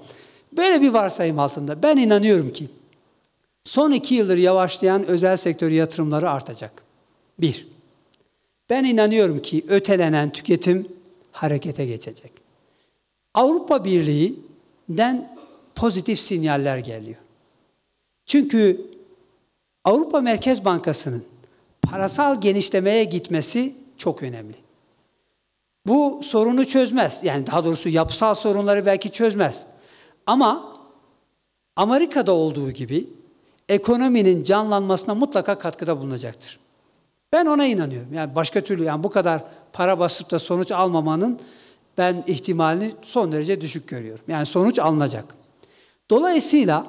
Böyle bir varsayım altında ben inanıyorum ki son iki yıldır yavaşlayan özel sektör yatırımları artacak. Bir. Ben inanıyorum ki ötelenen tüketim harekete geçecek. Avrupa Birliği'den pozitif sinyaller geliyor. Çünkü Avrupa Merkez Bankası'nın parasal genişlemeye gitmesi çok önemli. Bu sorunu çözmez. Yani daha doğrusu yapısal sorunları belki çözmez. Ama Amerika'da olduğu gibi ekonominin canlanmasına mutlaka katkıda bulunacaktır. Ben ona inanıyorum. Yani başka türlü yani bu kadar para basıp da sonuç almamanın ben ihtimalini son derece düşük görüyorum. Yani sonuç alınacak. Dolayısıyla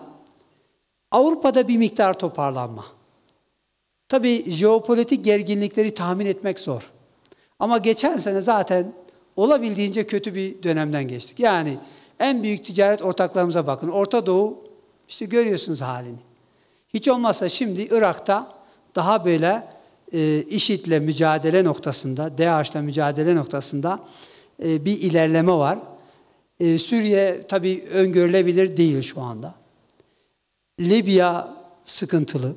Avrupa'da bir miktar toparlanma. Tabii jeopolitik gerginlikleri tahmin etmek zor. Ama geçen sene zaten olabildiğince kötü bir dönemden geçtik. Yani en büyük ticaret ortaklarımıza bakın. Orta Doğu işte görüyorsunuz halini. Hiç olmazsa şimdi Irak'ta daha böyle e, mücadele noktasında, DAEŞ'le mücadele noktasında e, bir ilerleme var. E, Suriye tabii öngörülebilir değil şu anda. Libya sıkıntılı.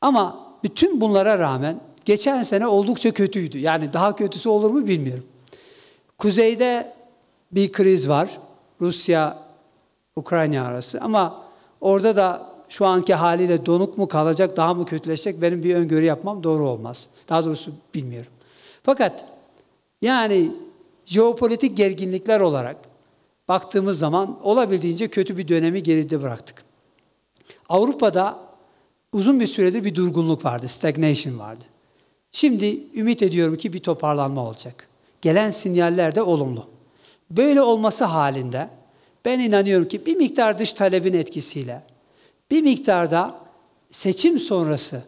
Ama bütün bunlara rağmen geçen sene oldukça kötüydü. Yani daha kötüsü olur mu bilmiyorum. Kuzeyde bir kriz var. Rusya Ukrayna arası ama orada da şu anki haliyle donuk mu kalacak, daha mı kötüleşecek benim bir öngörü yapmam doğru olmaz. Daha doğrusu bilmiyorum. Fakat yani jeopolitik gerginlikler olarak baktığımız zaman olabildiğince kötü bir dönemi geride bıraktık. Avrupa'da uzun bir süredir bir durgunluk vardı, stagnation vardı. Şimdi ümit ediyorum ki bir toparlanma olacak. Gelen sinyaller de olumlu. Böyle olması halinde ben inanıyorum ki bir miktar dış talebin etkisiyle bir miktarda seçim sonrası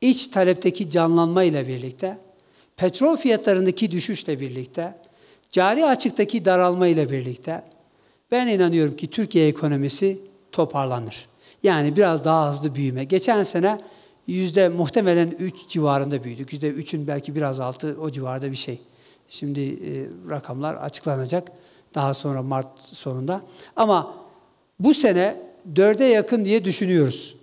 iç talepteki canlanma ile birlikte, petrol fiyatlarındaki düşüşle birlikte, cari açıktaki daralma ile birlikte ben inanıyorum ki Türkiye ekonomisi toparlanır. Yani biraz daha hızlı büyüme. Geçen sene yüzde muhtemelen 3 civarında büyüdük. Yüzde 3'ün belki biraz altı o civarda bir şey. Şimdi e, rakamlar açıklanacak daha sonra Mart sonunda. Ama bu sene dörde yakın diye düşünüyoruz.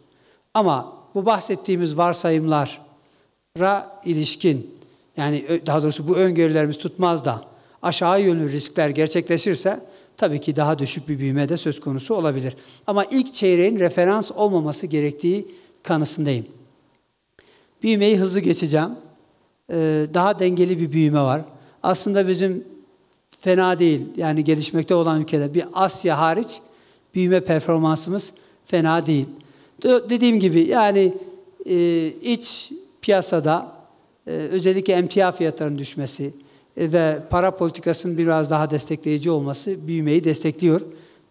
Ama bu bahsettiğimiz varsayımlara ilişkin yani daha doğrusu bu öngörülerimiz tutmaz da aşağı yönlü riskler gerçekleşirse tabii ki daha düşük bir büyüme de söz konusu olabilir. Ama ilk çeyreğin referans olmaması gerektiği kanısındayım. Büyümeyi hızlı geçeceğim. Ee, daha dengeli bir büyüme var. Aslında bizim fena değil yani gelişmekte olan ülkeler bir Asya hariç büyüme performansımız fena değil. Dediğim gibi yani e, iç piyasada e, özellikle emtia fiyatlarının düşmesi e, ve para politikasının biraz daha destekleyici olması büyümeyi destekliyor.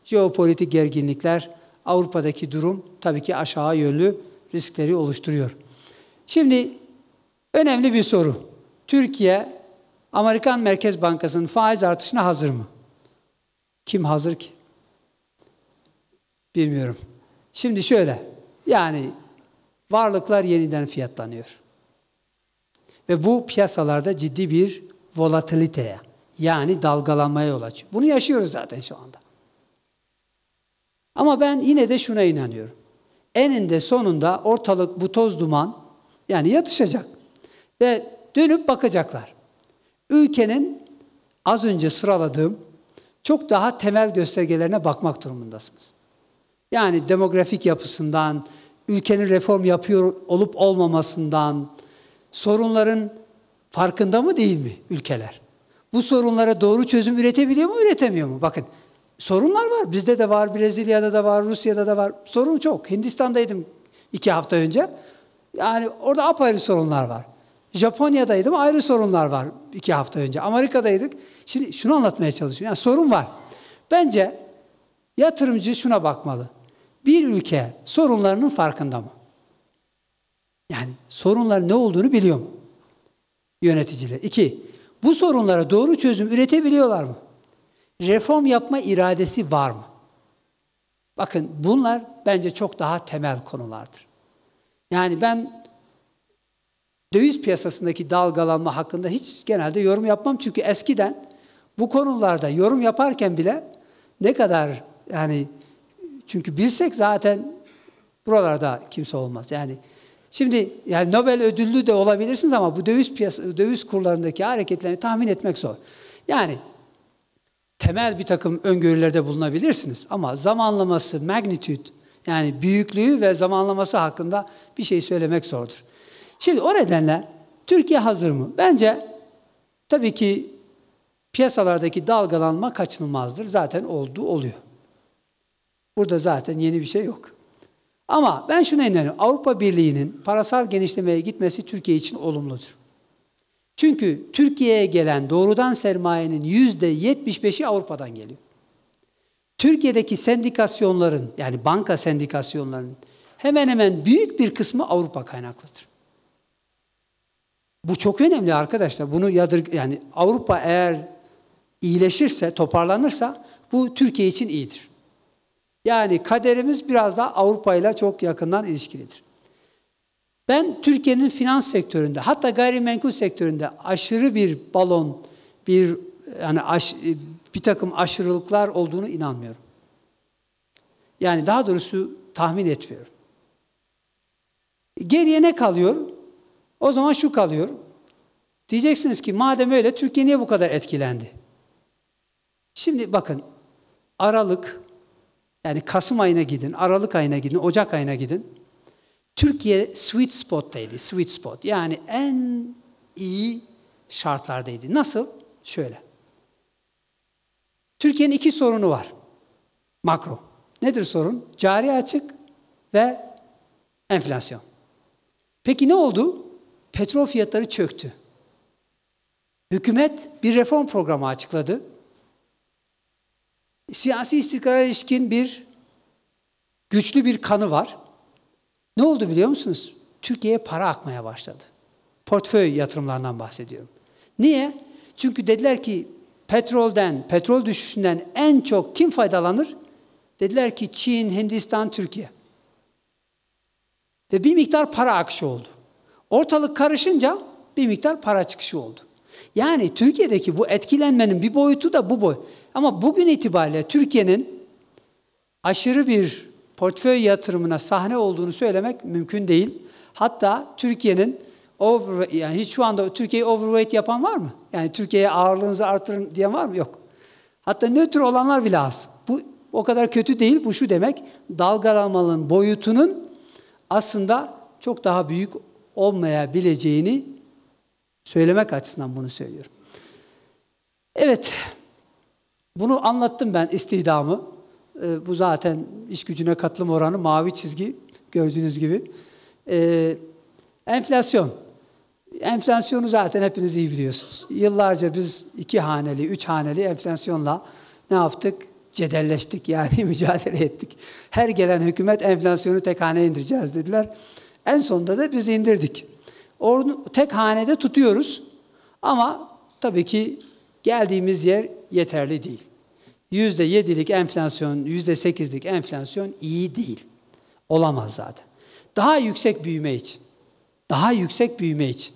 Jeopolitik gerginlikler, Avrupa'daki durum tabii ki aşağı yönlü riskleri oluşturuyor. Şimdi önemli bir soru. Türkiye Amerikan Merkez Bankası'nın faiz artışına hazır mı? Kim hazır ki? Bilmiyorum. Şimdi şöyle, yani varlıklar yeniden fiyatlanıyor. Ve bu piyasalarda ciddi bir volatiliteye, yani dalgalanmaya yol açıyor. Bunu yaşıyoruz zaten şu anda. Ama ben yine de şuna inanıyorum. Eninde sonunda ortalık bu toz duman yani yatışacak. Ve dönüp bakacaklar. Ülkenin az önce sıraladığım çok daha temel göstergelerine bakmak durumundasınız. Yani demografik yapısından, ülkenin reform yapıyor olup olmamasından, sorunların farkında mı değil mi ülkeler? Bu sorunlara doğru çözüm üretebiliyor mu, üretemiyor mu? Bakın sorunlar var. Bizde de var, Brezilya'da da var, Rusya'da da var. Sorun çok. Hindistan'daydım iki hafta önce. Yani orada apayrı sorunlar var. Japonya'daydım ayrı sorunlar var iki hafta önce. Amerika'daydık. Şimdi şunu anlatmaya çalışıyorum. Yani sorun var. Bence yatırımcı şuna bakmalı bir ülke sorunlarının farkında mı? Yani sorunlar ne olduğunu biliyor mu? Yöneticiler. İki, bu sorunlara doğru çözüm üretebiliyorlar mı? Reform yapma iradesi var mı? Bakın bunlar bence çok daha temel konulardır. Yani ben döviz piyasasındaki dalgalanma hakkında hiç genelde yorum yapmam. Çünkü eskiden bu konularda yorum yaparken bile ne kadar yani çünkü bilsek zaten buralarda kimse olmaz. Yani şimdi yani Nobel ödüllü de olabilirsiniz ama bu döviz piyasa, döviz kurlarındaki hareketlerini tahmin etmek zor. Yani temel bir takım öngörülerde bulunabilirsiniz ama zamanlaması, magnitude yani büyüklüğü ve zamanlaması hakkında bir şey söylemek zordur. Şimdi o nedenle Türkiye hazır mı? Bence tabii ki piyasalardaki dalgalanma kaçınılmazdır. Zaten oldu oluyor. Burada zaten yeni bir şey yok. Ama ben şuna inanıyorum. Avrupa Birliği'nin parasal genişlemeye gitmesi Türkiye için olumludur. Çünkü Türkiye'ye gelen doğrudan sermayenin yüzde %75'i Avrupa'dan geliyor. Türkiye'deki sendikasyonların yani banka sendikasyonlarının hemen hemen büyük bir kısmı Avrupa kaynaklıdır. Bu çok önemli arkadaşlar. Bunu yadır yani Avrupa eğer iyileşirse, toparlanırsa bu Türkiye için iyidir. Yani kaderimiz biraz daha Avrupa ile çok yakından ilişkilidir. Ben Türkiye'nin finans sektöründe hatta gayrimenkul sektöründe aşırı bir balon, bir yani aş, bir takım aşırılıklar olduğunu inanmıyorum. Yani daha doğrusu tahmin etmiyorum. Geriye ne kalıyor? O zaman şu kalıyor. Diyeceksiniz ki madem öyle Türkiye niye bu kadar etkilendi? Şimdi bakın Aralık yani Kasım ayına gidin, Aralık ayına gidin, Ocak ayına gidin. Türkiye sweet spot'taydı, sweet spot. Yani en iyi şartlardaydı. Nasıl? Şöyle. Türkiye'nin iki sorunu var. Makro. Nedir sorun? Cari açık ve enflasyon. Peki ne oldu? Petrol fiyatları çöktü. Hükümet bir reform programı açıkladı siyasi istikrara ilişkin bir güçlü bir kanı var. Ne oldu biliyor musunuz? Türkiye'ye para akmaya başladı. Portföy yatırımlarından bahsediyorum. Niye? Çünkü dediler ki petrolden, petrol düşüşünden en çok kim faydalanır? Dediler ki Çin, Hindistan, Türkiye. Ve bir miktar para akışı oldu. Ortalık karışınca bir miktar para çıkışı oldu. Yani Türkiye'deki bu etkilenmenin bir boyutu da bu boy. Ama bugün itibariyle Türkiye'nin aşırı bir portföy yatırımına sahne olduğunu söylemek mümkün değil. Hatta Türkiye'nin over, yani hiç şu anda Türkiye'yi overweight yapan var mı? Yani Türkiye'ye ağırlığınızı artırın diyen var mı? Yok. Hatta nötr olanlar bile az. Bu o kadar kötü değil. Bu şu demek dalgalanmanın boyutunun aslında çok daha büyük olmayabileceğini söylemek açısından bunu söylüyorum. Evet. Bunu anlattım ben istihdamı. E, ee, bu zaten iş gücüne katılım oranı mavi çizgi gördüğünüz gibi. E, enflasyon. Enflasyonu zaten hepiniz iyi biliyorsunuz. Yıllarca biz iki haneli, üç haneli enflasyonla ne yaptık? Cedelleştik yani mücadele ettik. Her gelen hükümet enflasyonu tek haneye indireceğiz dediler. En sonunda da biz indirdik. Onu tek hanede tutuyoruz. Ama tabii ki Geldiğimiz yer yeterli değil. Yüzde yedilik enflasyon, yüzde sekizlik enflasyon iyi değil. Olamaz zaten. Daha yüksek büyüme için, daha yüksek büyüme için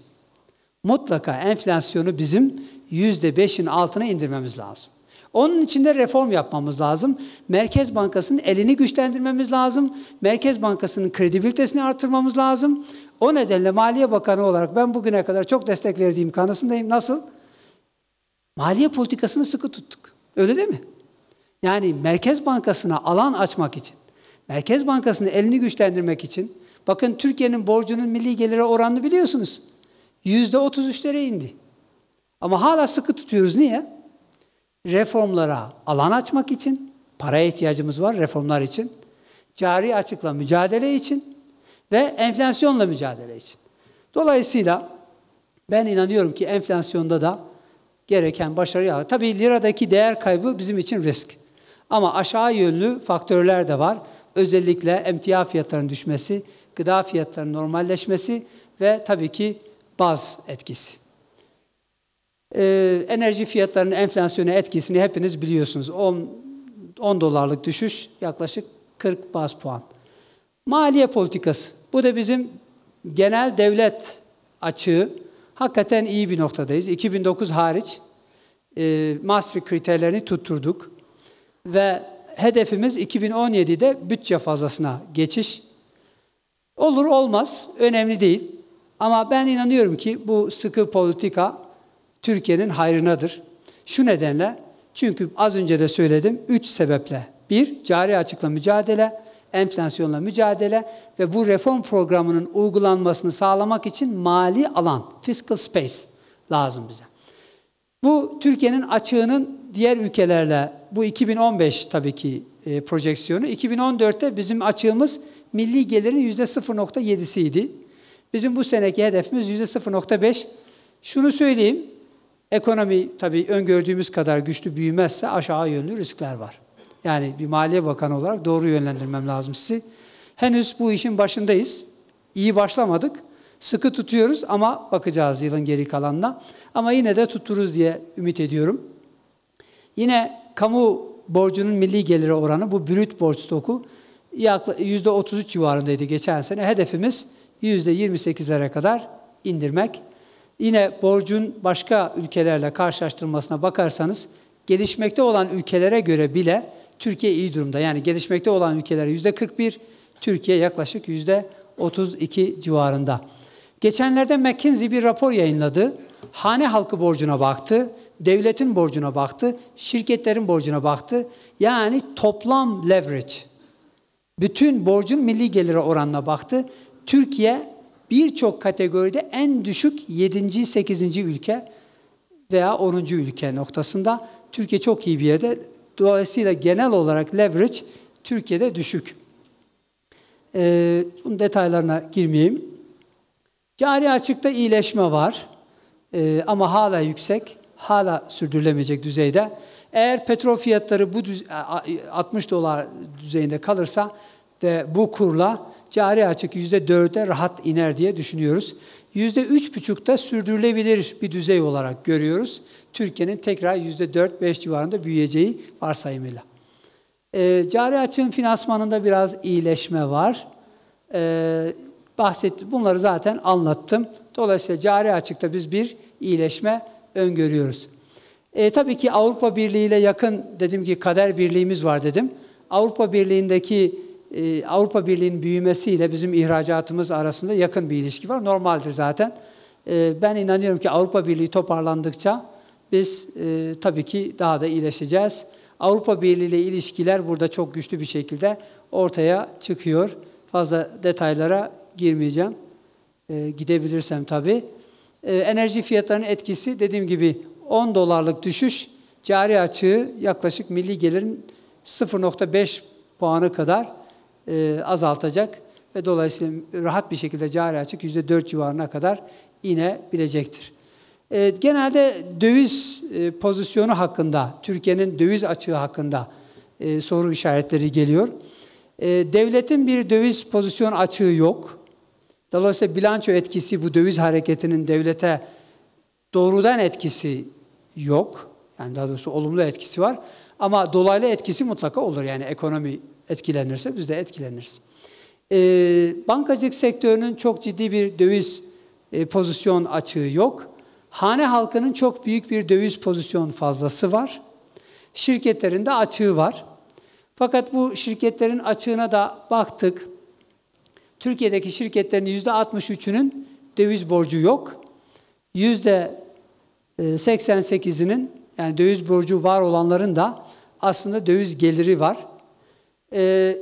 mutlaka enflasyonu bizim yüzde beşin altına indirmemiz lazım. Onun için de reform yapmamız lazım. Merkez Bankası'nın elini güçlendirmemiz lazım. Merkez Bankası'nın kredibilitesini artırmamız lazım. O nedenle Maliye Bakanı olarak ben bugüne kadar çok destek verdiğim kanısındayım. Nasıl? Maliye politikasını sıkı tuttuk. Öyle değil mi? Yani Merkez Bankası'na alan açmak için, Merkez Bankası'nın elini güçlendirmek için, bakın Türkiye'nin borcunun milli gelire oranını biliyorsunuz. Yüzde otuz üçlere indi. Ama hala sıkı tutuyoruz. Niye? Reformlara alan açmak için, paraya ihtiyacımız var reformlar için, cari açıkla mücadele için ve enflasyonla mücadele için. Dolayısıyla ben inanıyorum ki enflasyonda da gereken başarı ya. Tabii liradaki değer kaybı bizim için risk. Ama aşağı yönlü faktörler de var. Özellikle emtia fiyatlarının düşmesi, gıda fiyatlarının normalleşmesi ve tabii ki baz etkisi. Ee, enerji fiyatlarının enflasyona etkisini hepiniz biliyorsunuz. 10, 10 dolarlık düşüş yaklaşık 40 baz puan. Maliye politikası. Bu da bizim genel devlet açığı hakikaten iyi bir noktadayız. 2009 hariç e, Maastricht kriterlerini tutturduk. Ve hedefimiz 2017'de bütçe fazlasına geçiş. Olur olmaz, önemli değil. Ama ben inanıyorum ki bu sıkı politika Türkiye'nin hayrınadır. Şu nedenle, çünkü az önce de söyledim, üç sebeple. Bir, cari açıkla mücadele enflasyonla mücadele ve bu reform programının uygulanmasını sağlamak için mali alan, fiscal space lazım bize. Bu Türkiye'nin açığının diğer ülkelerle, bu 2015 tabii ki e, projeksiyonu, 2014'te bizim açığımız milli gelirin %0.7'siydi. Bizim bu seneki hedefimiz %0.5. Şunu söyleyeyim, ekonomi tabii öngördüğümüz kadar güçlü büyümezse aşağı yönlü riskler var. Yani bir Maliye Bakanı olarak doğru yönlendirmem lazım sizi. Henüz bu işin başındayız. İyi başlamadık. Sıkı tutuyoruz ama bakacağız yılın geri kalanına. Ama yine de tuturuz diye ümit ediyorum. Yine kamu borcunun milli geliri oranı bu brüt borç stoku %33 civarındaydı geçen sene. Hedefimiz %28'lere kadar indirmek. Yine borcun başka ülkelerle karşılaştırmasına bakarsanız gelişmekte olan ülkelere göre bile Türkiye iyi durumda. Yani gelişmekte olan ülkeler yüzde 41, Türkiye yaklaşık yüzde 32 civarında. Geçenlerde McKinsey bir rapor yayınladı. Hane halkı borcuna baktı, devletin borcuna baktı, şirketlerin borcuna baktı. Yani toplam leverage, bütün borcun milli gelire oranına baktı. Türkiye birçok kategoride en düşük 7. 8. ülke veya 10. ülke noktasında. Türkiye çok iyi bir yerde. Dolayısıyla genel olarak leverage Türkiye'de düşük. Ee, bunun detaylarına girmeyeyim. Cari açıkta iyileşme var ee, ama hala yüksek, hala sürdürülemeyecek düzeyde. Eğer petrol fiyatları bu düz 60 dolar düzeyinde kalırsa de bu kurla cari açık %4'e rahat iner diye düşünüyoruz. %3,5'ta sürdürülebilir bir düzey olarak görüyoruz. Türkiye'nin tekrar %4-5 civarında büyüyeceği varsayımıyla. E, cari açığın finansmanında biraz iyileşme var. E, ee, bahsettim. Bunları zaten anlattım. Dolayısıyla cari açıkta biz bir iyileşme öngörüyoruz. E, tabii ki Avrupa Birliği ile yakın dedim ki kader birliğimiz var dedim. Avrupa Birliği'ndeki e, Avrupa Birliği'nin büyümesiyle bizim ihracatımız arasında yakın bir ilişki var. Normaldir zaten. E, ben inanıyorum ki Avrupa Birliği toparlandıkça biz e, tabii ki daha da iyileşeceğiz. Avrupa Birliği ile ilişkiler burada çok güçlü bir şekilde ortaya çıkıyor. Fazla detaylara girmeyeceğim. E, gidebilirsem tabii. E, enerji fiyatlarının etkisi dediğim gibi 10 dolarlık düşüş cari açığı yaklaşık milli gelirin 0.5 puanı kadar e, azaltacak ve dolayısıyla rahat bir şekilde cari açık %4 civarına kadar inebilecektir. Ee, genelde döviz e, pozisyonu hakkında, Türkiye'nin döviz açığı hakkında e, soru işaretleri geliyor. E, devletin bir döviz pozisyon açığı yok. Dolayısıyla bilanço etkisi bu döviz hareketinin devlete doğrudan etkisi yok. Yani daha doğrusu olumlu etkisi var. Ama dolaylı etkisi mutlaka olur. Yani ekonomi etkilenirse biz de etkileniriz. E, bankacılık sektörünün çok ciddi bir döviz pozisyon açığı yok. Hane halkının çok büyük bir döviz pozisyon fazlası var. Şirketlerin de açığı var. Fakat bu şirketlerin açığına da baktık. Türkiye'deki şirketlerin %63'ünün döviz borcu yok. %88'inin yani döviz borcu var olanların da aslında döviz geliri var. Ee,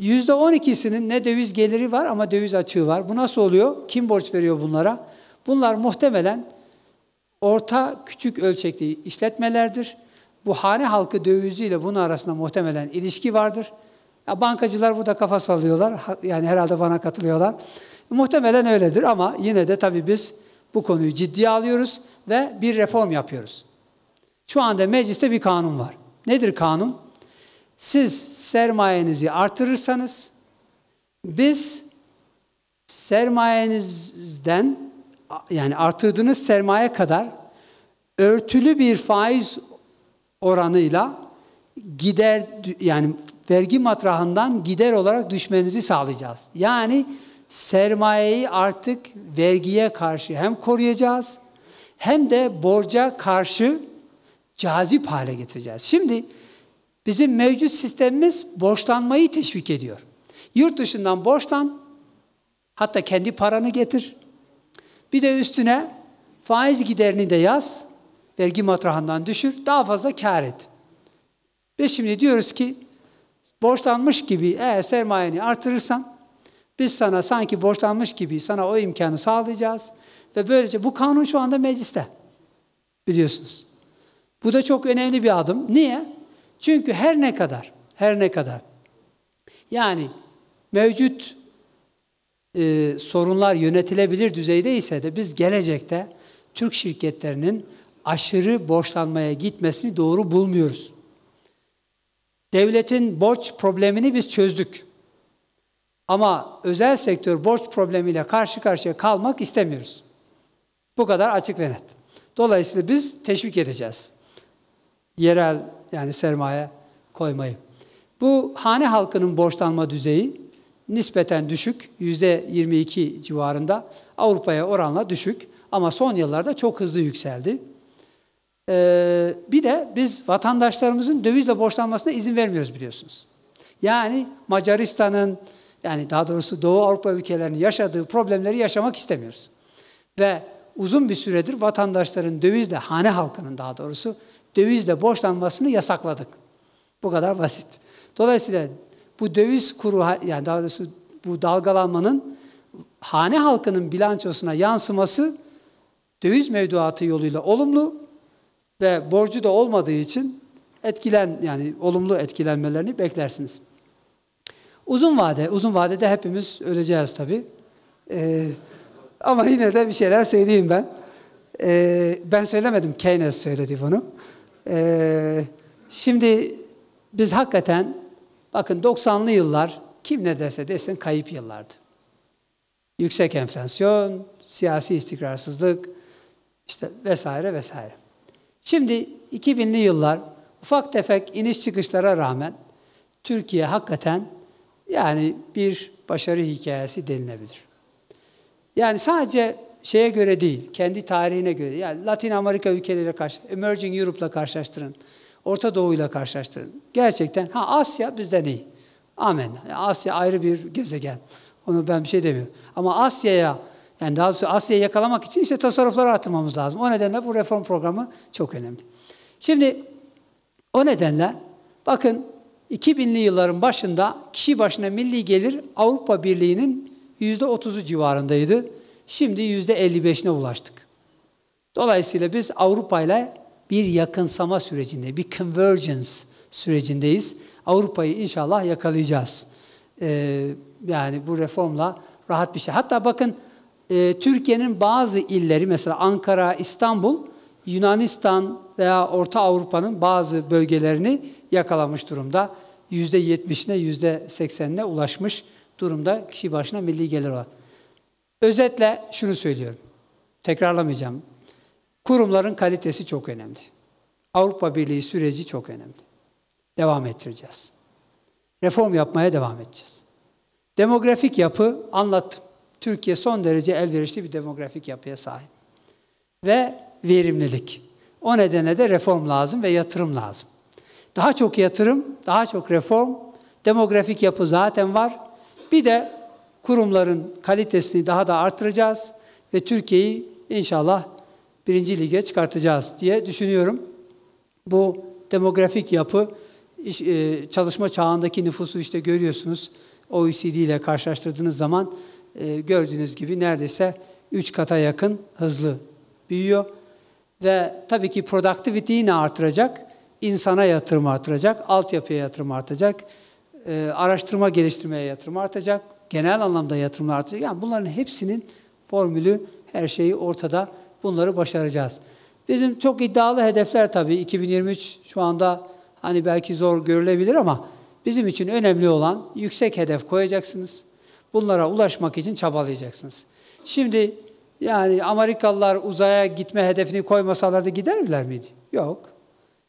%12'sinin ne döviz geliri var ama döviz açığı var. Bu nasıl oluyor? Kim borç veriyor bunlara? Bunlar muhtemelen orta küçük ölçekli işletmelerdir. Bu hane halkı dövizüyle bunun arasında muhtemelen ilişki vardır. Ya bankacılar burada kafa sallıyorlar. Yani herhalde bana katılıyorlar. Muhtemelen öyledir ama yine de tabii biz bu konuyu ciddiye alıyoruz ve bir reform yapıyoruz. Şu anda mecliste bir kanun var. Nedir kanun? Siz sermayenizi artırırsanız biz sermayenizden yani artırdığınız sermaye kadar örtülü bir faiz oranıyla gider yani vergi matrahından gider olarak düşmenizi sağlayacağız. Yani sermayeyi artık vergiye karşı hem koruyacağız hem de borca karşı cazip hale getireceğiz. Şimdi bizim mevcut sistemimiz borçlanmayı teşvik ediyor. Yurt dışından borçlan, hatta kendi paranı getir. Bir de üstüne faiz giderini de yaz. Vergi matrahından düşür. Daha fazla kar et. Biz şimdi diyoruz ki borçlanmış gibi eğer sermayeni artırırsan biz sana sanki borçlanmış gibi sana o imkanı sağlayacağız. Ve böylece bu kanun şu anda mecliste. Biliyorsunuz. Bu da çok önemli bir adım. Niye? Çünkü her ne kadar, her ne kadar yani mevcut e, sorunlar yönetilebilir düzeyde ise de biz gelecekte Türk şirketlerinin aşırı borçlanmaya gitmesini doğru bulmuyoruz. Devletin borç problemini biz çözdük. Ama özel sektör borç problemiyle karşı karşıya kalmak istemiyoruz. Bu kadar açık ve net. Dolayısıyla biz teşvik edeceğiz. Yerel yani sermaye koymayı. Bu hane halkının borçlanma düzeyi nispeten düşük, yüzde 22 civarında. Avrupa'ya oranla düşük ama son yıllarda çok hızlı yükseldi. Ee, bir de biz vatandaşlarımızın dövizle borçlanmasına izin vermiyoruz biliyorsunuz. Yani Macaristan'ın, yani daha doğrusu Doğu Avrupa ülkelerinin yaşadığı problemleri yaşamak istemiyoruz. Ve uzun bir süredir vatandaşların dövizle, hane halkının daha doğrusu dövizle borçlanmasını yasakladık. Bu kadar basit. Dolayısıyla bu döviz kuru yani daha doğrusu bu dalgalanmanın hane halkının bilançosuna yansıması döviz mevduatı yoluyla olumlu ve borcu da olmadığı için etkilen yani olumlu etkilenmelerini beklersiniz. Uzun vade, uzun vadede hepimiz öleceğiz tabii. Ee, ama yine de bir şeyler söyleyeyim ben. Ee, ben söylemedim, Keynes söyledi bunu. Ee, şimdi biz hakikaten Bakın 90'lı yıllar kim ne derse desin kayıp yıllardı. Yüksek enflasyon, siyasi istikrarsızlık işte vesaire vesaire. Şimdi 2000'li yıllar ufak tefek iniş çıkışlara rağmen Türkiye hakikaten yani bir başarı hikayesi denilebilir. Yani sadece şeye göre değil, kendi tarihine göre. Yani Latin Amerika ülkeleriyle karşı, Emerging Europe'la karşılaştırın. Orta Doğu ile karşılaştırın. Gerçekten ha Asya bizden iyi. Amen. Asya ayrı bir gezegen. Onu ben bir şey demiyorum. Ama Asya'ya yani daha doğrusu Asya'yı yakalamak için işte tasarrufları artırmamız lazım. O nedenle bu reform programı çok önemli. Şimdi o nedenle bakın 2000'li yılların başında kişi başına milli gelir Avrupa Birliği'nin %30'u civarındaydı. Şimdi %55'ine ulaştık. Dolayısıyla biz Avrupa ile bir yakınsama sürecinde, bir convergence sürecindeyiz. Avrupa'yı inşallah yakalayacağız. Ee, yani bu reformla rahat bir şey. Hatta bakın e, Türkiye'nin bazı illeri mesela Ankara, İstanbul, Yunanistan veya Orta Avrupa'nın bazı bölgelerini yakalamış durumda. %70'ine, %80'ine ulaşmış durumda kişi başına milli gelir var. Özetle şunu söylüyorum. Tekrarlamayacağım. Kurumların kalitesi çok önemli. Avrupa Birliği süreci çok önemli. Devam ettireceğiz. Reform yapmaya devam edeceğiz. Demografik yapı anlattım. Türkiye son derece elverişli bir demografik yapıya sahip. Ve verimlilik. O nedenle de reform lazım ve yatırım lazım. Daha çok yatırım, daha çok reform, demografik yapı zaten var. Bir de kurumların kalitesini daha da artıracağız ve Türkiye'yi inşallah birinci lige çıkartacağız diye düşünüyorum. Bu demografik yapı e, çalışma çağındaki nüfusu işte görüyorsunuz. OECD ile karşılaştırdığınız zaman e, gördüğünüz gibi neredeyse 3 kata yakın hızlı büyüyor. Ve tabii ki productivity ne artıracak, insana yatırım artıracak, altyapıya yatırım artacak, e, araştırma geliştirmeye yatırım artacak, genel anlamda yatırımlar artacak. Yani bunların hepsinin formülü her şeyi ortada bunları başaracağız. Bizim çok iddialı hedefler tabii 2023 şu anda hani belki zor görülebilir ama bizim için önemli olan yüksek hedef koyacaksınız. Bunlara ulaşmak için çabalayacaksınız. Şimdi yani Amerikalılar uzaya gitme hedefini koymasalardı giderler miydi? Yok.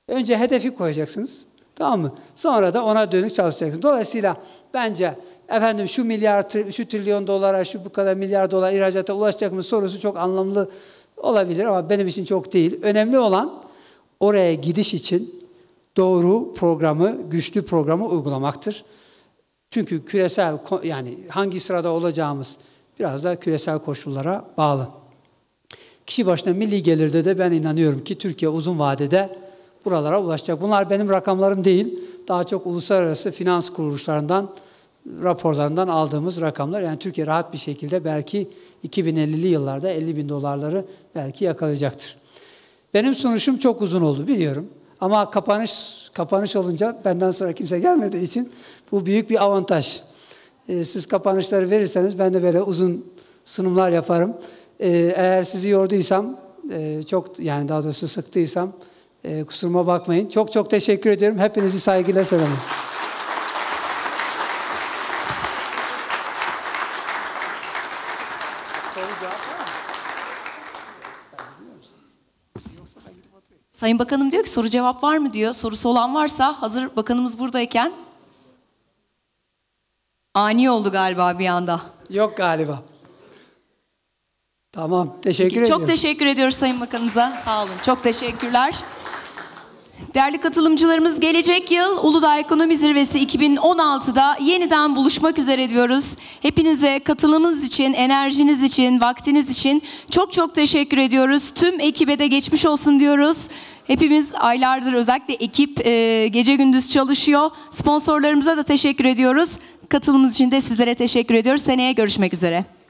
Önce hedefi koyacaksınız. Tamam mı? Sonra da ona dönük çalışacaksınız. Dolayısıyla bence efendim şu milyar, şu trilyon dolara, şu bu kadar milyar dolar ihracata ulaşacak mı sorusu çok anlamlı Olabilir ama benim için çok değil. Önemli olan oraya gidiş için doğru programı, güçlü programı uygulamaktır. Çünkü küresel yani hangi sırada olacağımız biraz da küresel koşullara bağlı. Kişi başına milli gelirde de ben inanıyorum ki Türkiye uzun vadede buralara ulaşacak. Bunlar benim rakamlarım değil. Daha çok uluslararası finans kuruluşlarından raporlarından aldığımız rakamlar. Yani Türkiye rahat bir şekilde belki 2050'li yıllarda 50 bin dolarları belki yakalayacaktır. Benim sunuşum çok uzun oldu biliyorum. Ama kapanış kapanış olunca benden sonra kimse gelmediği için bu büyük bir avantaj. Ee, siz kapanışları verirseniz ben de böyle uzun sunumlar yaparım. Ee, eğer sizi yorduysam, e, çok yani daha doğrusu sıktıysam e, kusuruma bakmayın. Çok çok teşekkür ediyorum. Hepinizi saygıyla selamlıyorum. Sayın Bakanım diyor ki soru cevap var mı diyor. Sorusu olan varsa hazır bakanımız buradayken. Ani oldu galiba bir anda. Yok galiba. Tamam teşekkür Peki, ediyorum. Çok teşekkür ediyoruz Sayın Bakanımıza. Sağ olun. Çok teşekkürler. Değerli katılımcılarımız gelecek yıl Uludağ Ekonomi Zirvesi 2016'da yeniden buluşmak üzere diyoruz. Hepinize katılımınız için, enerjiniz için, vaktiniz için çok çok teşekkür ediyoruz. Tüm ekibe de geçmiş olsun diyoruz. Hepimiz aylardır özellikle ekip e, gece gündüz çalışıyor. Sponsorlarımıza da teşekkür ediyoruz. Katılımınız için de sizlere teşekkür ediyoruz. Seneye görüşmek üzere.